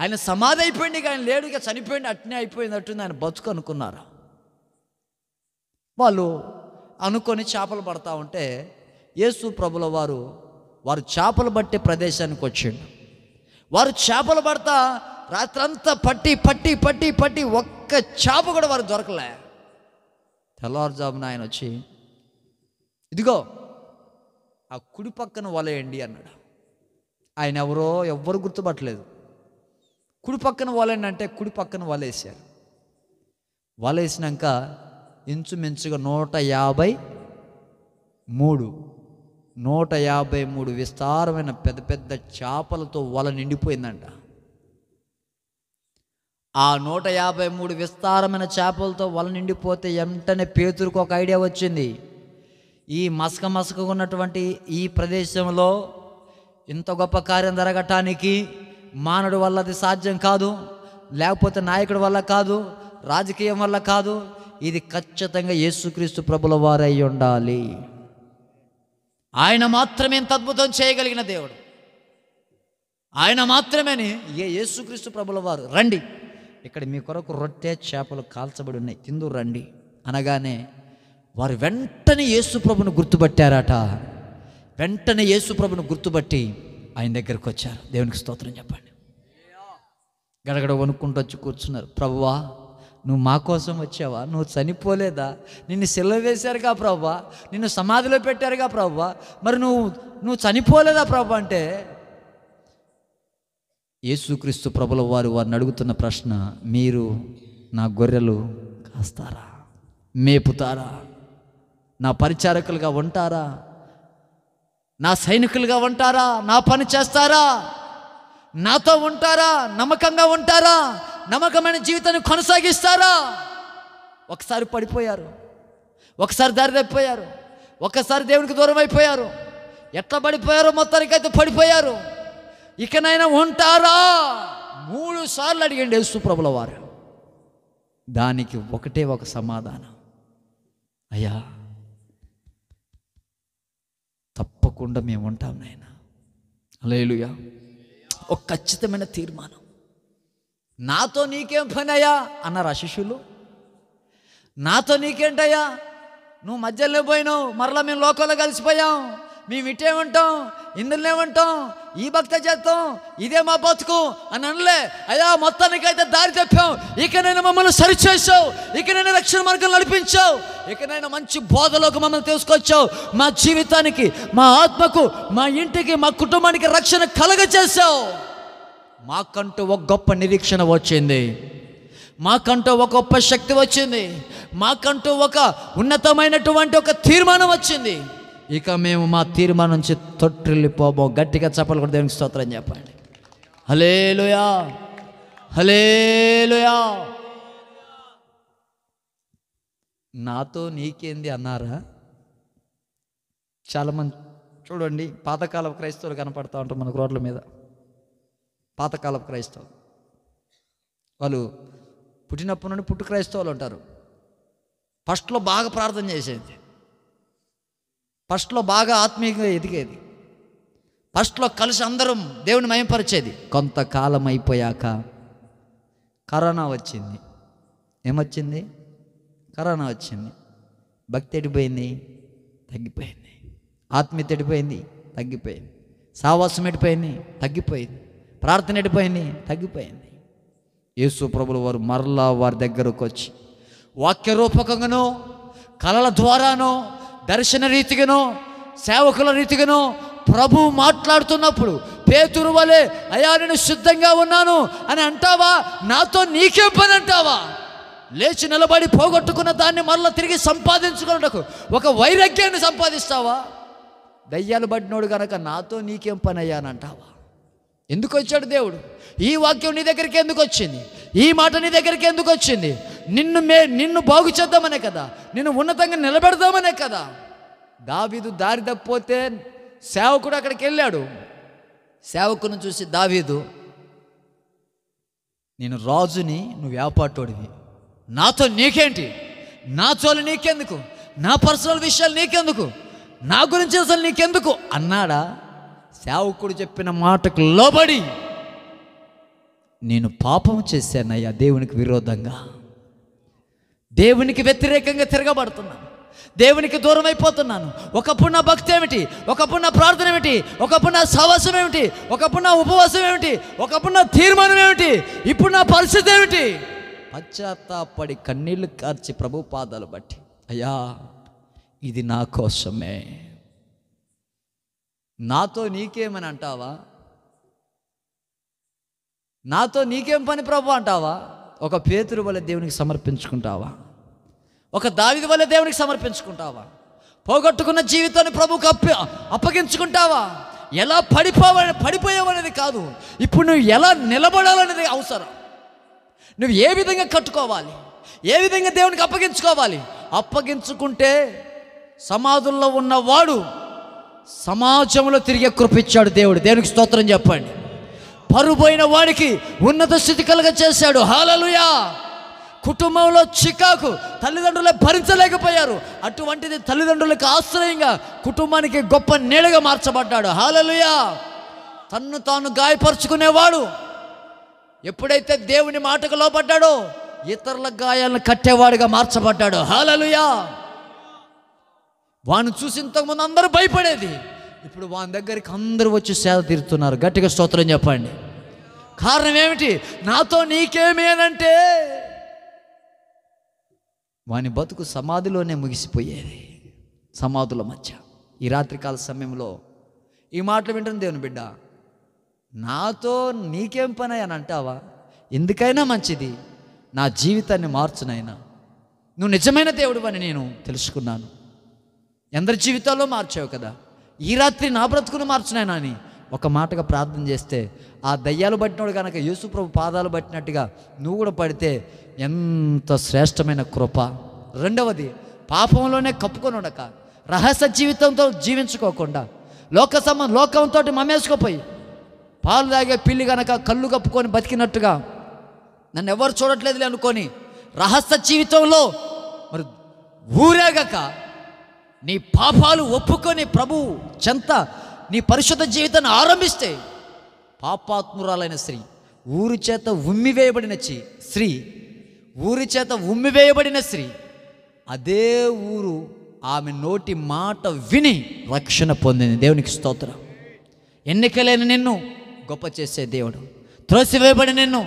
ఆయన సమాధి అయిపోయింది ఆయన లేడుగా చనిపోయింది అట్నే అట్టుంది ఆయన బతుకు అనుకున్నారు వాళ్ళు అనుకొని చేపలు పడతా ఉంటే యేసు ప్రభుల వారు వారు చేపలు పట్టే ప్రదేశానికి వచ్చిండు వారు చేపలు పడతా రాత్రంతా పట్టి పట్టి పట్టి పట్టి ఒక్క ఒక్క చేప కూడా వారు దొరకలే తెల్లవారుజామున ఆయన వచ్చి ఇదిగో ఆ కుడి పక్కన వలయండి అన్నాడు ఆయన ఎవరో ఎవ్వరు గుర్తుపట్టలేదు కుడి పక్కన వలయండి అంటే కుడి పక్కన వలేసారు వలేసినాక ఇంచుమించుగా నూట యాభై మూడు నూట యాభై మూడు విస్తారమైన పెద్ద పెద్ద చేపలతో వల నిండిపోయిందంట ఆ నూట యాభై మూడు విస్తారమైన చేపలతో వల నిండిపోతే వెంటనే పేతురుకు ఒక ఐడియా వచ్చింది ఈ మసక మసక ఉన్నటువంటి ఈ ప్రదేశంలో ఇంత గొప్ప కార్యం జరగటానికి మానవుడి వల్ల అది సాధ్యం కాదు లేకపోతే నాయకుడి వల్ల కాదు రాజకీయం వల్ల కాదు ఇది ఖచ్చితంగా యేసుక్రీస్తు ప్రభుల వారై ఉండాలి ఆయన మాత్రమే ఇంత అద్భుతం చేయగలిగిన దేవుడు ఆయన మాత్రమేని ఏ యేసుక్రీస్తు ప్రభుల వారు రండి ఇక్కడ మీ కొరకు రొట్టె చేపలు కాల్చబడి ఉన్నాయి తిందు రండి అనగానే వారు వెంటనే యేసుప్రభును గుర్తుపట్టారట వెంటనే యేసుప్రభును గుర్తుపట్టి ఆయన దగ్గరకు వచ్చారు దేవునికి స్తోత్రం చెప్పండి గడగడ వణుక్కుంటూ వచ్చి కూర్చున్నారు ప్రభువా నువ్వు మా కోసం వచ్చావా నువ్వు చనిపోలేదా నిన్ను సెలవు వేశారుగా ప్రభా నిన్ను సమాధిలో పెట్టారుగా ప్రభా మరి నువ్వు నువ్వు చనిపోలేదా ప్రభు అంటే యేసుక్రీస్తు ప్రభుల వారు వారిని అడుగుతున్న ప్రశ్న మీరు నా గొర్రెలు కాస్తారా మేపుతారా నా పరిచారకులుగా ఉంటారా నా సైనికులుగా ఉంటారా నా పని చేస్తారా నాతో ఉంటారా నమ్మకంగా ఉంటారా నమ్మకమైన జీవితాన్ని కొనసాగిస్తారా ఒకసారి పడిపోయారు ఒకసారి దారి తప్పిపోయారు ఒకసారి దేవునికి దూరం అయిపోయారు ఎట్లా పడిపోయారో మొత్తానికైతే పడిపోయారు ఇకనైనా ఉంటారా మూడు సార్లు అడిగండి యేసుప్రభుల వారు దానికి ఒకటే ఒక సమాధానం అయ్యా తప్పకుండా మేము ఉంటాం నాయన అలేలుయా ఒక ఖచ్చితమైన తీర్మానం నాతో నీకేం పని అయ్యా అన్నారు ఆ శిష్యులు నాతో నీకేంటయ్యా నువ్వు మధ్యలో పోయినావు మరలా మేము లోకంలో కలిసిపోయాం మేము ఇటేమంటాం ఇందులో ఇందులోనే ఈ భక్త చేస్తాం ఇదే మా బతుకు అని అనలే అయ్యా మొత్తానికైతే దారి తప్పాం ఇకనైనా మమ్మల్ని సరిచేసావు ఇకనైనా రక్షణ మార్గం నడిపించావు ఇకనైనా మంచి బోధలోకి మమ్మల్ని తీసుకొచ్చావు మా జీవితానికి మా ఆత్మకు మా ఇంటికి మా కుటుంబానికి రక్షణ కలగ చేసావు మాకంటూ ఒక గొప్ప నిరీక్షణ వచ్చింది మాకంటూ ఒక గొప్ప శక్తి వచ్చింది మాకంటూ ఒక ఉన్నతమైనటువంటి ఒక తీర్మానం వచ్చింది ఇక మేము మా తీర్మానం నుంచి తొట్టిల్లిపోబో గట్టిగా చెప్పలు కూడా దేవునికి స్తోత్రం చెప్పండి హలేలుయా హలేలుయా నాతో నీకేంది అన్నారా చాలామంది చూడండి పాతకాలపు క్రైస్తవులు కనపడతా ఉంటారు మనకు రోడ్ల మీద పాతకాలపు క్రైస్తవులు వాళ్ళు పుట్టినప్పటి నుండి పుట్టు క్రైస్తవులు ఉంటారు ఫస్ట్లో బాగా ప్రార్థన చేసేది ఫస్ట్లో బాగా ఆత్మీయంగా ఎదిగేది ఫస్ట్లో కలిసి అందరం దేవుని మయంపరిచేది కొంతకాలం అయిపోయాక కరోనా వచ్చింది ఏమొచ్చింది కరోనా వచ్చింది భక్తి ఎడిపోయింది తగ్గిపోయింది ఆత్మీయత ఎడిపోయింది తగ్గిపోయింది సావాసం ఎడిపోయింది తగ్గిపోయింది ప్రార్థన ఎడిపోయింది తగ్గిపోయింది యేసు ప్రభులు వారు మరలా వారి దగ్గరకు వచ్చి వాక్య రూపకంగానో కళల ద్వారానో దర్శన రీతిగానో సేవకుల రీతిగానో ప్రభు మాట్లాడుతున్నప్పుడు పేతురు వలె అయా నేను సిద్ధంగా ఉన్నాను అని అంటావా నాతో నీకే పని అంటావా లేచి నిలబడి పోగొట్టుకున్న దాన్ని మరలా తిరిగి సంపాదించుకున్నకు ఒక వైరాగ్యాన్ని సంపాదిస్తావా దయ్యాలు పడినోడు గనక నాతో నీకేం పని అయ్యాను అంటావా ఎందుకు వచ్చాడు దేవుడు ఈ వాక్యం నీ దగ్గరికి ఎందుకు వచ్చింది ఈ మాట నీ దగ్గరికి ఎందుకు వచ్చింది నిన్ను మే నిన్ను బాగు చేద్దామనే కదా నేను ఉన్నతంగా నిలబెడదామనే కదా దావీదు దారి తప్పిపోతే సేవకుడు అక్కడికి వెళ్ళాడు సేవకుని చూసి దావీదు నేను రాజుని నువ్వు వ్యాపాటోడివి నాతో నీకేంటి నా చోలు నీకెందుకు నా పర్సనల్ విషయాలు నీకెందుకు నా గురించి అసలు నీకెందుకు అన్నాడా సేవకుడు చెప్పిన మాటకు లోబడి నేను పాపం చేశానయ్యా దేవునికి విరోధంగా దేవునికి వ్యతిరేకంగా తిరగబడుతున్నాను దేవునికి దూరం అయిపోతున్నాను ఒకప్పుడు నా భక్తి ఏమిటి ఒకప్పుడు నా ప్రార్థన ఏమిటి ఒకప్పుడు నా సహవాసం ఏమిటి ఒకప్పుడు నా ఉపవాసం ఏమిటి ఒకప్పుడు నా తీర్మానం ఏమిటి ఇప్పుడు నా పరిస్థితి ఏమిటి పశ్చాత్తాపడి కన్నీళ్లు కార్చి ప్రభు పాదాలు బట్టి అయ్యా ఇది నా కోసమే నాతో నీకేమని అంటావా నాతో నీకేం పని ప్రభు అంటావా ఒక పేతురు వల్ల దేవునికి సమర్పించుకుంటావా ఒక దావిది వల్ల దేవునికి సమర్పించుకుంటావా పోగొట్టుకున్న జీవితాన్ని ప్రభుకు అప్ప అప్పగించుకుంటావా ఎలా పడిపోవాలి పడిపోయావనేది కాదు ఇప్పుడు నువ్వు ఎలా నిలబడాలనేది అవసరం నువ్వు ఏ విధంగా కట్టుకోవాలి ఏ విధంగా దేవునికి అప్పగించుకోవాలి అప్పగించుకుంటే సమాధుల్లో ఉన్నవాడు సమాజంలో తిరిగే కృపిచ్చాడు దేవుడు దేవునికి స్తోత్రం చెప్పండి పరుపోయిన వాడికి ఉన్నత స్థితి కలుగ చేశాడు హాలలుయా కుటుంబంలో చికాకు తల్లిదండ్రులే భరించలేకపోయారు అటువంటిది తల్లిదండ్రులకు ఆశ్రయంగా కుటుంబానికి గొప్ప నీడగా మార్చబడ్డాడు హాలలుయా తన్ను తాను గాయపరుచుకునేవాడు ఎప్పుడైతే దేవుని మాటకు లోపడ్డాడో ఇతరుల గాయాలను కట్టేవాడిగా మార్చబడ్డాడు హాలలుయా వాను చూసి ఇంతకుముందు అందరూ భయపడేది ఇప్పుడు వాని దగ్గరికి అందరూ వచ్చి సేద తీరుతున్నారు గట్టిగా స్తోత్రం చెప్పండి కారణం ఏమిటి నాతో నీకేమేనంటే వాని బతుకు సమాధిలోనే ముగిసిపోయేది సమాధుల మధ్య ఈ రాత్రికాల సమయంలో ఈ మాటలు వింటుంది దేవుని బిడ్డ నాతో నీకేం పని అని అంటావా ఎందుకైనా మంచిది నా జీవితాన్ని మార్చునైనా నువ్వు నిజమైన దేవుడు అని నేను తెలుసుకున్నాను ఎందరి జీవితాల్లో మార్చావు కదా ఈ రాత్రి నా బ్రతుకును మార్చునైనా అని ఒక మాటగా ప్రార్థన చేస్తే ఆ దయ్యాలు పట్టినోడు కనుక యేసుప్రభు పాదాలు పట్టినట్టుగా నువ్వు కూడా పడితే ఎంత శ్రేష్టమైన కృప రెండవది పాపంలోనే కప్పుకొని ఉండక రహస్య జీవితంతో జీవించుకోకుండా లోక సమ లోకంతో మమేసుకోపోయి పాలు తాగే పిల్లి కనుక కళ్ళు కప్పుకొని బతికినట్టుగా నన్ను ఎవరు చూడట్లేదులే అనుకొని రహస్య జీవితంలో మరి ఊరేగక నీ పాపాలు ఒప్పుకొని ప్రభు చెంత నీ పరిశుద్ధ జీవితాన్ని ఆరంభిస్తే పాపాత్మురాలైన స్త్రీ ఊరి చేత ఉమ్మివేయబడిన స్త్రీ ఊరి చేత ఉమ్మివేయబడిన స్త్రీ అదే ఊరు ఆమె నోటి మాట విని రక్షణ పొందింది దేవునికి స్తోత్రం ఎన్నికలేని నిన్ను గొప్ప చేసే దేవుడు త్రోసివేయబడి నిన్ను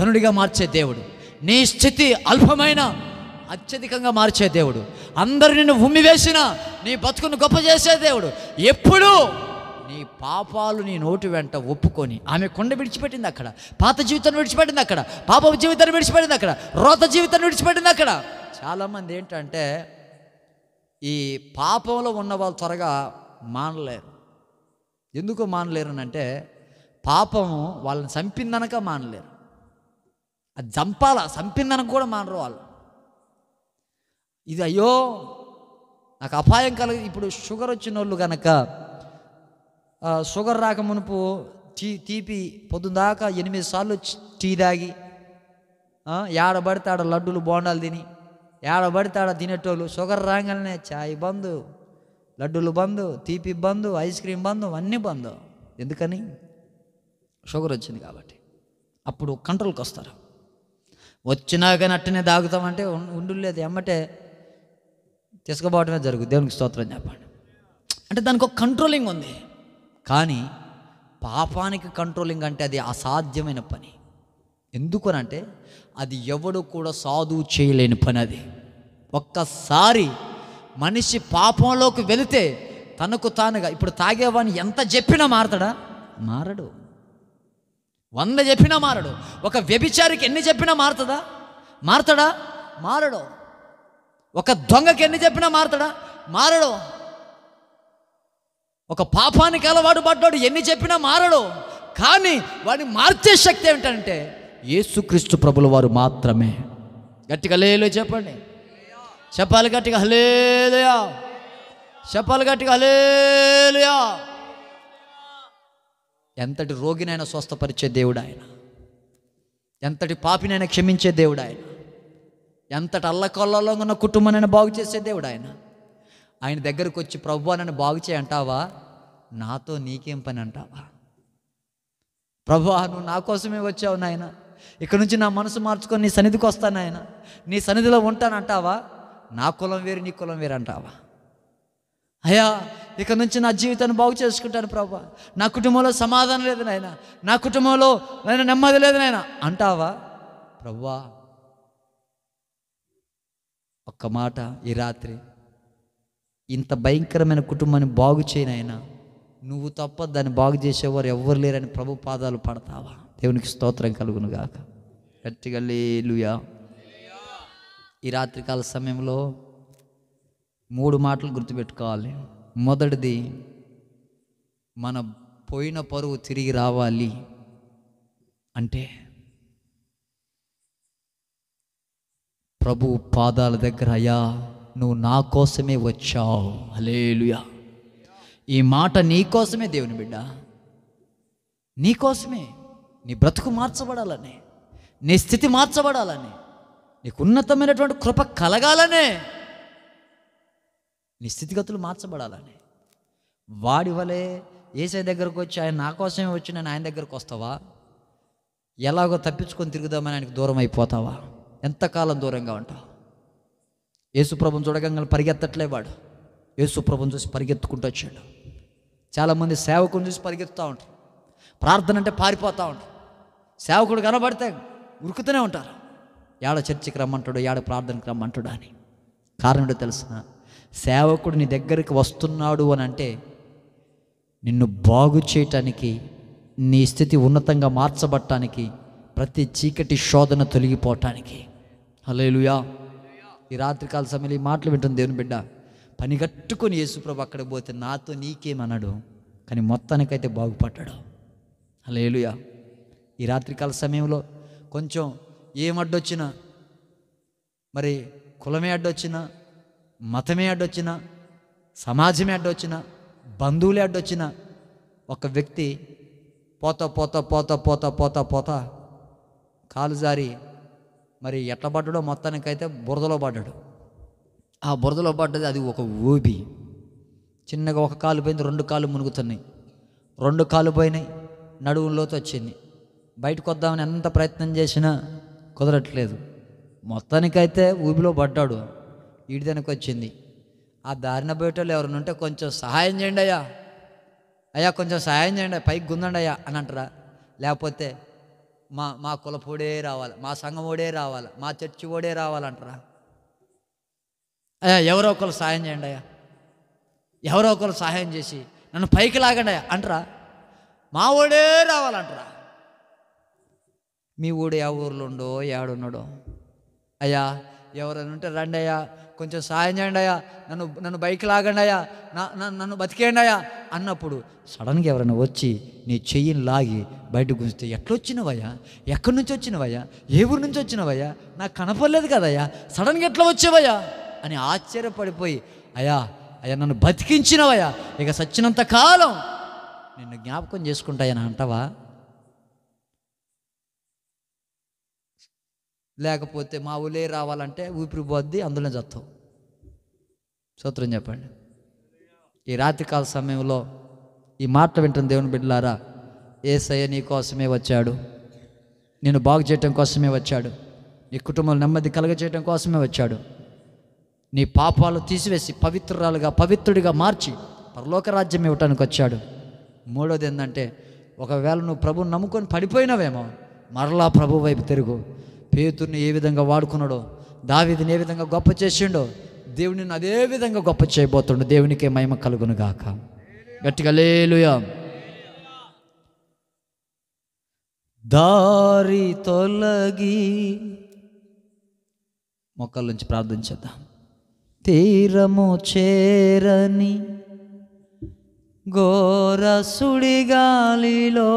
ఘనుడిగా మార్చే దేవుడు నీ స్థితి అల్పమైన అత్యధికంగా మార్చే దేవుడు అందరు నిన్ను ఉమ్మివేసిన నీ బతుకును గొప్ప చేసే దేవుడు ఎప్పుడూ నీ పాపాలు నీ నోటి వెంట ఒప్పుకొని ఆమె కొండ విడిచిపెట్టింది అక్కడ పాత జీవితాన్ని విడిచిపెట్టింది అక్కడ పాప జీవితాన్ని విడిచిపెట్టింది అక్కడ రోత జీవితాన్ని విడిచిపెట్టింది అక్కడ చాలామంది ఏంటంటే ఈ పాపంలో ఉన్న వాళ్ళు త్వరగా మానలేరు ఎందుకు మానలేరు అంటే పాపము వాళ్ళని చంపిందనక మానలేరు అది చంపాల చంపిందనక కూడా మానరు వాళ్ళు ఇది అయ్యో నాకు అపాయం కలిగి ఇప్పుడు షుగర్ వచ్చిన వాళ్ళు కనుక షుగర్ రాక మునుపు టీ తీపి పొద్దుదాకా ఎనిమిది సార్లు టీ తాగి ఏడబడితే లడ్డూలు బోండాలు తిని ఏడబడితే తినేటోళ్ళు షుగర్ రాగానే చాయ్ బంధు లడ్డూలు బంధు తీపి బంధు ఐస్ క్రీమ్ బంధు అన్నీ బంధు ఎందుకని షుగర్ వచ్చింది కాబట్టి అప్పుడు కంట్రోల్కి వస్తారు వచ్చినా కానీ అట్టనే తాగుతామంటే లేదు ఎమ్మటే తీసుకుపోవడమే జరుగుతుంది దేవునికి స్తోత్రం చెప్పండి అంటే దానికి ఒక కంట్రోలింగ్ ఉంది కానీ పాపానికి కంట్రోలింగ్ అంటే అది అసాధ్యమైన పని ఎందుకనంటే అది ఎవడు కూడా సాధు చేయలేని పని అది ఒక్కసారి మనిషి పాపంలోకి వెళితే తనకు తానుగా ఇప్పుడు తాగేవాడిని ఎంత చెప్పినా మారతాడా మారడు వంద చెప్పినా మారడు ఒక వ్యభిచారికి ఎన్ని చెప్పినా మారుతుందా మారతాడా మారడు ఒక దొంగకి ఎన్ని చెప్పినా మారతాడా మారడు ఒక పాపానికి అలవాటు పడ్డాడు ఎన్ని చెప్పినా మారడు కానీ వాడిని మార్చే శక్తి ఏమిటంటే యేసుక్రీస్తు ప్రభుల వారు మాత్రమే గట్టిగా లేలే చెప్పండి చెప్పాలి గట్టిగా హలేలయా చెప్పాలి గట్టిగా హలేలయా ఎంతటి రోగినైనా స్వస్థపరిచే దేవుడు ఆయన ఎంతటి పాపినైనా క్షమించే దేవుడు ఆయన ఎంతటి అల్లకొల్లలో ఉన్న కుటుంబాన్ని బాగు చేసే దేవుడు ఆయన ఆయన దగ్గరకు వచ్చి ప్రభు నన్ను బాగు చేయంటావా నాతో నీకేం పని అంటావా ప్రభు నువ్వు నా కోసమే వచ్చావు నాయన ఇక్కడ నుంచి నా మనసు మార్చుకొని నీ సన్నిధికి వస్తాను ఆయన నీ సన్నిధిలో ఉంటానంటావా నా కులం వేరు నీ కులం వేరు అంటావా అయ్యా ఇక్కడ నుంచి నా జీవితాన్ని బాగు చేసుకుంటాను ప్రభు నా కుటుంబంలో సమాధానం లేదు నాయన నా కుటుంబంలో నేను నెమ్మది లేదు నాయన అంటావా ప్రభువా ఒక్క మాట ఈ రాత్రి ఇంత భయంకరమైన కుటుంబాన్ని బాగు చేయనైనా నువ్వు తప్ప దాన్ని బాగు చేసేవారు ఎవ్వరు లేరని ప్రభు పాదాలు పడతావా దేవునికి స్తోత్రం కలుగును గాక గట్టిగా లేలుయా ఈ రాత్రికాల సమయంలో మూడు మాటలు గుర్తుపెట్టుకోవాలి మొదటిది మన పోయిన పరువు తిరిగి రావాలి అంటే ప్రభు పాదాల దగ్గర అయ్యా నువ్వు నా కోసమే వచ్చావు అలేలుయా ఈ మాట నీ కోసమే దేవుని బిడ్డ నీ కోసమే నీ బ్రతుకు మార్చబడాలని నీ స్థితి మార్చబడాలని నీకు ఉన్నతమైనటువంటి కృప కలగాలనే నీ స్థితిగతులు మార్చబడాలని వాడి వలే ఏసై దగ్గరకు వచ్చి ఆయన నా కోసమే వచ్చి నేను ఆయన దగ్గరకు వస్తావా ఎలాగో తప్పించుకొని తిరుగుదామని ఆయనకు దూరం అయిపోతావా ఎంతకాలం దూరంగా ఉంటావు యేసుప్రభుని చూడగానే పరిగెత్తట్లేవాడు యేసుప్రభుని చూసి పరిగెత్తుకుంటూ వచ్చాడు చాలామంది సేవకుని చూసి పరిగెత్తుతూ ఉంటారు ప్రార్థన అంటే పారిపోతూ ఉంటారు సేవకుడు కనబడితే ఉరుకుతూనే ఉంటారు ఏడ చర్చికి రమ్మంటాడు ఏడ ప్రార్థనకి రమ్మంటాడు అని కారణం తెలుసిన సేవకుడు నీ దగ్గరికి వస్తున్నాడు అని అంటే నిన్ను బాగు చేయటానికి నీ స్థితి ఉన్నతంగా మార్చబట్టానికి ప్రతి చీకటి శోధన తొలగిపోవటానికి హలో ఈ రాత్రికాల సమయంలో ఈ మాటలు వింటుంది దేవుని బిడ్డ పని కట్టుకొని యేసుప్రభు అక్కడ పోతే నాతో నీకేమన్నాడు కానీ మొత్తానికైతే బాగుపడ్డాడు అలా ఏలుయా ఈ రాత్రికాల సమయంలో కొంచెం ఏం అడ్డొచ్చినా మరి కులమే అడ్డొచ్చినా మతమే అడ్డొచ్చినా సమాజమే అడ్డొచ్చినా బంధువులే అడ్డొచ్చినా ఒక వ్యక్తి పోతా పోతా పోతా పోతా పోతా పోతా కాలు జారి మరి ఎట్ల పడ్డాడో మొత్తానికైతే బురదలో పడ్డాడు ఆ బురదలో పడ్డది అది ఒక ఊబి చిన్నగా ఒక కాలు పోయింది రెండు కాలు మునుగుతున్నాయి రెండు కాలు పోయినాయి నడువులోతో వచ్చింది బయటకు వద్దామని ఎంత ప్రయత్నం చేసినా కుదరట్లేదు మొత్తానికైతే ఊబిలో పడ్డాడు ఈడిదానికి వచ్చింది ఆ దారిన పోయేటోళ్ళు ఎవరిని ఉంటే కొంచెం సహాయం చేయండి అయ్యా అయ్యా కొంచెం సహాయం చేయండి పైకి గుందండి అయ్యా అని అంటారా లేకపోతే మా మా కులపోడే రావాలి మా సంఘమోడే రావాలి మా చర్చి ఓడే రావాలంటారా అయ్యా ఎవరో ఒకరు సహాయం చేయండి అయ్యా ఎవరో ఒకరు సహాయం చేసి నన్ను పైకి లాగండి అంటారా మా ఓడే రావాలంటారా మీ ఊడు ఏ ఊర్లో ఉండో ఏడున్నాడో అయ్యా ఎవరైనా ఉంటే రండి అయ్యా కొంచెం సాయం చేయండి అయ్యా నన్ను నన్ను బైక్ లాగండి అయ్యా నన్ను బతికేయండి అయ్యా అన్నప్పుడు సడన్గా ఎవరైనా వచ్చి నీ చెయ్యిని లాగి బయటకు గుంజితే ఎట్లొచ్చినవయ్యా ఎక్కడి నుంచి వచ్చినవయ్యా ఏ ఊరి నుంచి వచ్చినవయ్యా నాకు కనపడలేదు కదయ్యా సడన్గా ఎట్లా వచ్చేవయ్యా అని ఆశ్చర్యపడిపోయి అయ్యా అయ్యా నన్ను బతికించినవయ్యా ఇక సచ్చినంత కాలం నిన్ను జ్ఞాపకం చేసుకుంటాయని అంటావా లేకపోతే మా ఊళ్ళే రావాలంటే ఊపిరి పోద్ది అందులో చత్తావు సూత్రం చెప్పండి ఈ రాత్రికాల సమయంలో ఈ మాట వింటున్న దేవుని బిడ్డలారా ఏసయ్య నీ కోసమే వచ్చాడు నేను బాగు చేయటం కోసమే వచ్చాడు నీ కుటుంబం నెమ్మది కలగజేయటం కోసమే వచ్చాడు నీ పాపాలు తీసివేసి పవిత్రురాలుగా పవిత్రుడిగా మార్చి పరలోక రాజ్యం ఇవ్వటానికి వచ్చాడు మూడోది ఏంటంటే ఒకవేళ నువ్వు ప్రభు నమ్ముకొని పడిపోయినావేమో మరలా ప్రభు వైపు తిరుగు పేతుర్ని ఏ విధంగా వాడుకున్నాడో దావిదిని ఏ విధంగా గొప్ప చేసిండో దేవుని అదే విధంగా గొప్ప చేయబోతుండో దేవునికే మహిమ కలుగును గాక గట్టిగా లేలుయా దారి తొలగి మొక్కల నుంచి ప్రార్థించేద్దాం తీరము చేరని గోరసుడి గాలిలో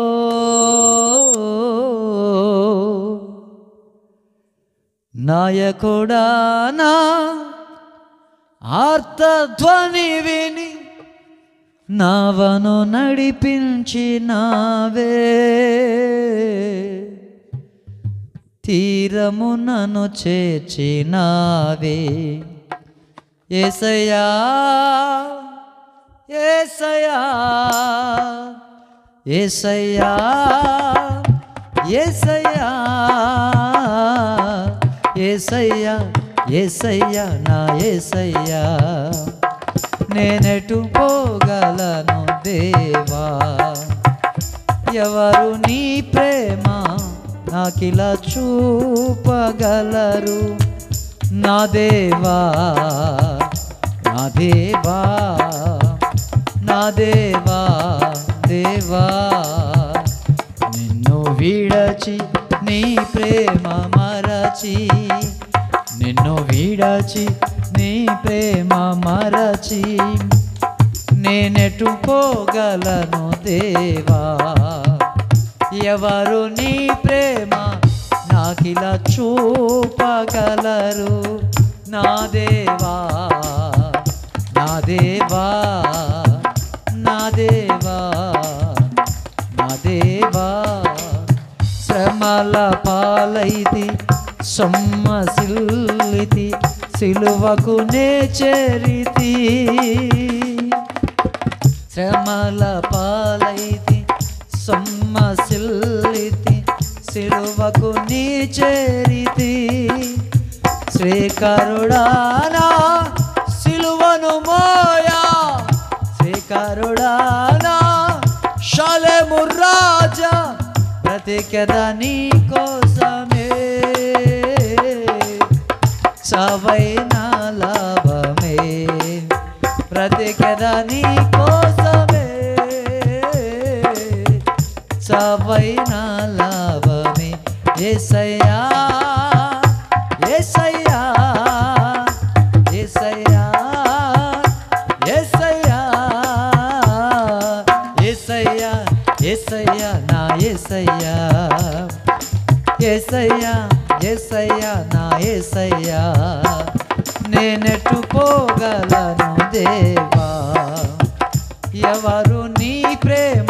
నాయకుడా ఆర్తధ్వని విని నావను నడిపించినావే తీరము నన్ను చేర్చినావే ఏసయా ఏసయా ఏసయా ఏసయా ఏసయ్యా ఏసయ్యా నా ఏసయ్యా నేనెటు పోగలను దేవా ఎవరు నీ ప్రేమ నాకిలా చూపగలరు నా దేవా నా దేవా నా దేవా దేవా నిన్ను విడచి నీ ప్రేమ మరచి నిన్ను వీడచి నీ ప్రేమ మరచి నేనెటు పోగలను దేవా ఎవరు నీ ప్రేమ నాకిలా చూపగలరు నా దేవా నా దేవా నా దేవా నా దేవా శ్రమల పాలైతి సొమ్మసిల్లితి సిలువకు నే చేరితి శ్రమల పాలైతి సొమ్మసిల్లితి సిలువకు నీ చేరితి శ్రీకరుడానా సిలువను మోయా శ్రీకరుడానా ముర్రా ते कदा नी को समे सवै लाभ में प्रति कदा नी को समे सवै लाभ में ये सया పోగలను దేవా ఎవరు నీ ప్రేమ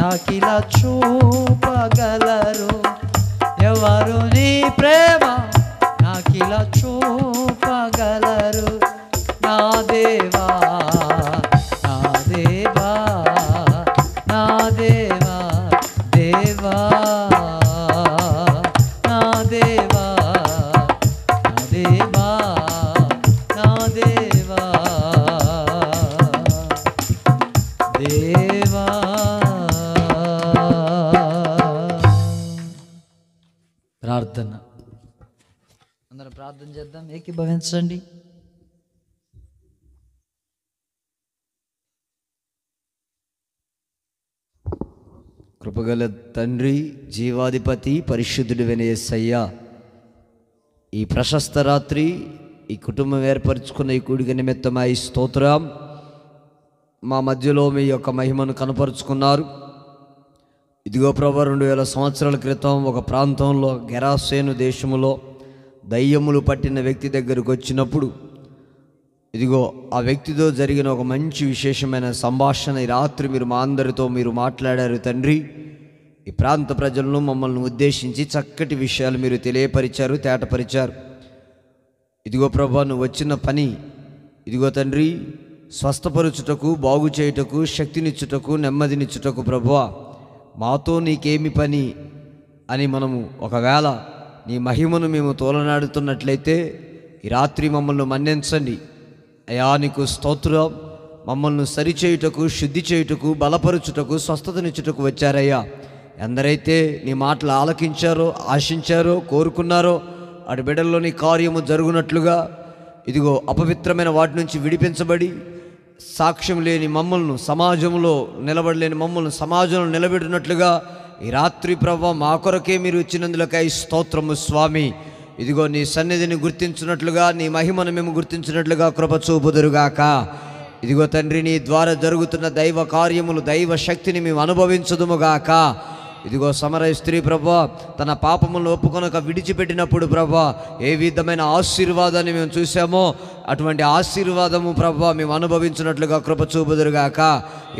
నాకిలా చూపగలరు ఎవరు నీ ప్రేమ ప్రార్థన చేద్దాం ఏకీభవించండి కృపగల తండ్రి జీవాధిపతి పరిశుద్ధుడు వినయస్సయ్య ఈ ప్రశస్త రాత్రి ఈ కుటుంబం ఏర్పరచుకున్న ఈ కూడిక ఈ స్తోత్రం మా మధ్యలో మీ యొక్క మహిమను కనపరుచుకున్నారు ఇదిగో ప్రభా రెండు వేల సంవత్సరాల క్రితం ఒక ప్రాంతంలో గెరాసేను దేశంలో దయ్యములు పట్టిన వ్యక్తి దగ్గరకు వచ్చినప్పుడు ఇదిగో ఆ వ్యక్తితో జరిగిన ఒక మంచి విశేషమైన సంభాషణ ఈ రాత్రి మీరు మా అందరితో మీరు మాట్లాడారు తండ్రి ఈ ప్రాంత ప్రజలను మమ్మల్ని ఉద్దేశించి చక్కటి విషయాలు మీరు తెలియపరిచారు తేటపరిచారు ఇదిగో ప్రభా నువ్వు వచ్చిన పని ఇదిగో తండ్రి స్వస్థపరుచుటకు బాగు చేయుటకు శక్తినిచ్చుటకు నెమ్మదినిచ్చుటకు ప్రభువా మాతో నీకేమి పని అని మనము ఒకవేళ నీ మహిమను మేము తోలనాడుతున్నట్లయితే ఈ రాత్రి మమ్మల్ని మన్నించండి అయా నీకు స్తోత్రం మమ్మల్ని సరిచేయుటకు శుద్ధి చేయుటకు బలపరుచుటకు స్వస్థతనిచ్చుటకు వచ్చారయ్యా ఎందరైతే నీ మాటలు ఆలకించారో ఆశించారో కోరుకున్నారో అటు బిడ్డల్లోని నీ కార్యము జరుగునట్లుగా ఇదిగో అపవిత్రమైన వాటి నుంచి విడిపించబడి సాక్ష్యం లేని మమ్మల్ని సమాజంలో నిలబడలేని మమ్మల్ని సమాజంలో నిలబెడినట్లుగా ఈ రాత్రి ప్రభ మా కొరకే మీరు ఇచ్చినందులకై స్తోత్రము స్వామి ఇదిగో నీ సన్నిధిని గుర్తించినట్లుగా నీ మహిమను మేము గుర్తించినట్లుగా కృప చూపుదురుగాక ఇదిగో తండ్రి నీ ద్వారా జరుగుతున్న దైవ కార్యములు దైవ శక్తిని మేము అనుభవించదుముగాక ఇదిగో సమర స్త్రీ ప్రభా తన పాపములను ఒప్పుకొనక విడిచిపెట్టినప్పుడు ప్రభా ఏ విధమైన ఆశీర్వాదాన్ని మేము చూసామో అటువంటి ఆశీర్వాదము ప్రభా మేము అనుభవించినట్లుగా కృప చూపుదురుగాక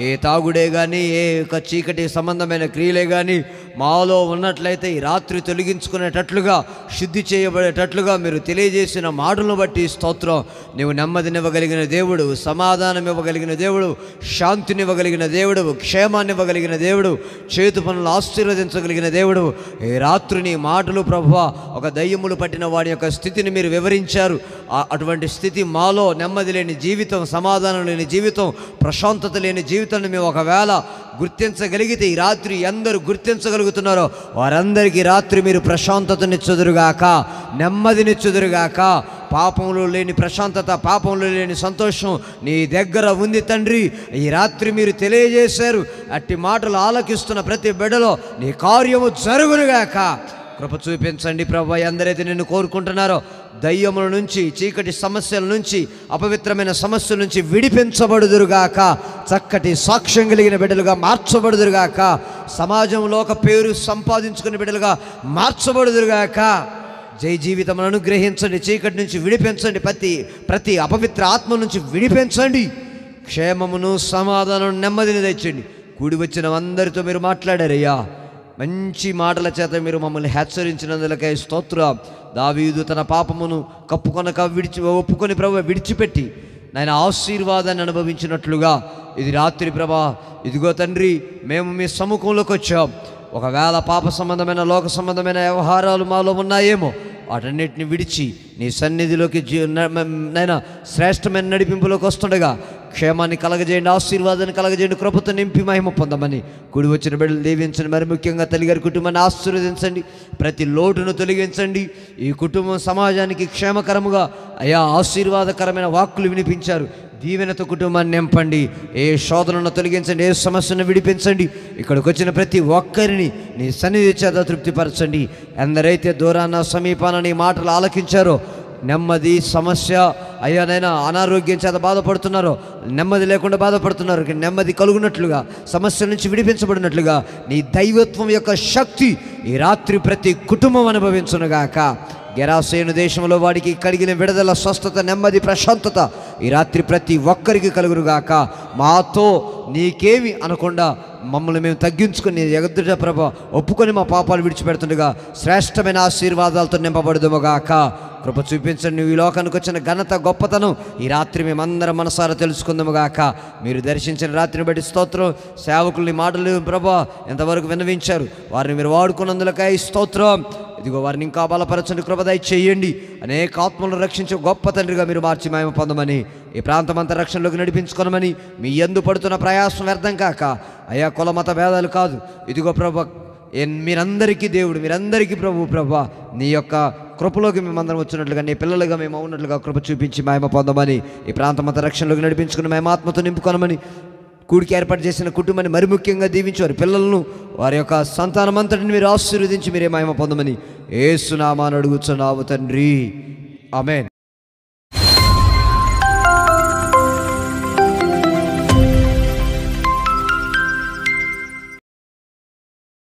ఏ తాగుడే కానీ ఏ యొక్క చీకటి సంబంధమైన క్రియలే కానీ మాలో ఉన్నట్లయితే ఈ రాత్రి తొలగించుకునేటట్లుగా శుద్ధి చేయబడేటట్లుగా మీరు తెలియజేసిన మాటలను బట్టి స్తోత్రం నీవు నెమ్మదినివ్వగలిగిన దేవుడు సమాధానం ఇవ్వగలిగిన దేవుడు శాంతినివ్వగలిగిన దేవుడు క్షేమాన్ని ఇవ్వగలిగిన దేవుడు చేతు పనులు ఆశీర్వదించగలిగిన దేవుడు ఈ రాత్రి నీ మాటలు ప్రభు ఒక దయ్యములు పట్టిన వాడి యొక్క స్థితిని మీరు వివరించారు అటువంటి స్థితి మాలో నెమ్మది లేని జీవితం సమాధానం లేని జీవితం ప్రశాంతత లేని జీవితాన్ని మేము ఒకవేళ గుర్తించగలిగితే ఈ రాత్రి అందరూ గుర్తించగలుగు తిరుగుతున్నారో వారందరికీ రాత్రి మీరు ప్రశాంతతనిచ్చుదురుగాక నెమ్మదినిచ్చుదురుగాక పాపంలో లేని ప్రశాంతత పాపంలో లేని సంతోషం నీ దగ్గర ఉంది తండ్రి ఈ రాత్రి మీరు తెలియజేశారు అట్టి మాటలు ఆలకిస్తున్న ప్రతి బిడ్డలో నీ కార్యము జరుగునుగాక కృప చూపించండి ప్రభు ఎందరైతే నిన్ను కోరుకుంటున్నారో దయ్యముల నుంచి చీకటి సమస్యల నుంచి అపవిత్రమైన సమస్యల నుంచి విడిపించబడుదురుగాక చక్కటి సాక్ష్యం కలిగిన బిడ్డలుగా మార్చబడుదురుగాక సమాజంలో ఒక పేరు సంపాదించుకున్న బిడ్డలుగా మార్చబడుదురుగాక జై జీవితం అనుగ్రహించండి చీకటి నుంచి విడిపించండి ప్రతి ప్రతి అపవిత్ర ఆత్మ నుంచి విడిపించండి క్షేమమును సమాధానం నెమ్మదిని తెచ్చండి కూడి వచ్చిన అందరితో మీరు మాట్లాడారయ్యా మంచి మాటల చేత మీరు మమ్మల్ని హెచ్చరించినందులకై స్తోత్ర దావీదు తన పాపమును కప్పుకొనక విడిచి ఒప్పుకొని ప్రభు విడిచిపెట్టి నాయన ఆశీర్వాదాన్ని అనుభవించినట్లుగా ఇది రాత్రి ప్రభా ఇదిగో తండ్రి మేము మీ సముఖంలోకి వచ్చాం ఒకవేళ పాప సంబంధమైన లోక సంబంధమైన వ్యవహారాలు మాలో ఉన్నాయేమో వాటన్నిటిని విడిచి నీ సన్నిధిలోకి నైనా శ్రేష్టమైన నడిపింపులోకి వస్తుండగా క్షేమాన్ని కలగజేయండి ఆశీర్వాదాన్ని కలగజేయండి కృపతో నింపి మహిమ పొందమని కుడి వచ్చిన బిడ్డలు దీవించండి మరి ముఖ్యంగా తల్లిగారి కుటుంబాన్ని ఆశీర్వదించండి ప్రతి లోటును తొలగించండి ఈ కుటుంబం సమాజానికి క్షేమకరముగా అయా ఆశీర్వాదకరమైన వాక్కులు వినిపించారు దీవెనతో కుటుంబాన్ని నింపండి ఏ శోధనను తొలగించండి ఏ సమస్యను విడిపించండి ఇక్కడికి వచ్చిన ప్రతి ఒక్కరిని నీ సన్నిధి చేత తృప్తిపరచండి ఎందరైతే దూరాన సమీపాన నీ మాటలు ఆలకించారో నెమ్మది సమస్య అయ్యానైనా అనారోగ్యం చేత బాధపడుతున్నారో నెమ్మది లేకుండా బాధపడుతున్నారు నెమ్మది కలుగునట్లుగా సమస్య నుంచి విడిపించబడినట్లుగా నీ దైవత్వం యొక్క శక్తి ఈ రాత్రి ప్రతి కుటుంబం అనుభవించునుగాక గెరాసేను దేశంలో వాడికి కలిగిన విడుదల స్వస్థత నెమ్మది ప్రశాంతత ఈ రాత్రి ప్రతి ఒక్కరికి కలుగురుగాక మాతో నీకేమి అనకుండా మమ్మల్ని మేము తగ్గించుకుని ఎగదుట ప్రభ ఒప్పుకొని మా పాపాలు విడిచిపెడుతుండగా శ్రేష్టమైన ఆశీర్వాదాలతో నింపబడదుగాక కృప చూపించండి ఈ లోకానికి వచ్చిన ఘనత గొప్పతనం ఈ రాత్రి మేమందరం మనసారా తెలుసుకుందాము గాక మీరు దర్శించిన రాత్రిని బట్టి స్తోత్రం సేవకుల్ని మాటలు ప్రభా ఎంతవరకు విన్నవించారు వారిని మీరు వాడుకున్నందులకై స్తోత్రం ఇదిగో వారిని ఇంకా బలపరచండి కృపదయ చేయండి అనేక ఆత్మలను రక్షించే గొప్ప తండ్రిగా మీరు మార్చి మేము పొందమని ఈ ప్రాంతం అంతా రక్షణలోకి నడిపించుకోనమని మీ ఎందు పడుతున్న ప్రయాసం వ్యర్థం కాక అయా కుల మత భేదాలు కాదు ఇదిగో ప్రభ మీరందరికీ దేవుడు మీరందరికీ ప్రభు ప్రభా నీ యొక్క కృపలోకి మేమందరం వచ్చినట్లుగా నీ పిల్లలుగా మేము అవునట్లుగా కృప చూపించి మేమ పొందమని ఈ ప్రాంతమంతా రక్షణలోకి నడిపించుకుని మేము ఆత్మతో నింపుకొనమని కూడికి ఏర్పాటు చేసిన కుటుంబాన్ని మరి ముఖ్యంగా దీవించి వారి పిల్లలను వారి యొక్క సంతానమంతటిని మీరు ఆశీర్వదించి మీరే మహిమ పొందమని ఏసునామాని అడుగుతున్నావు తండ్రి అమేన్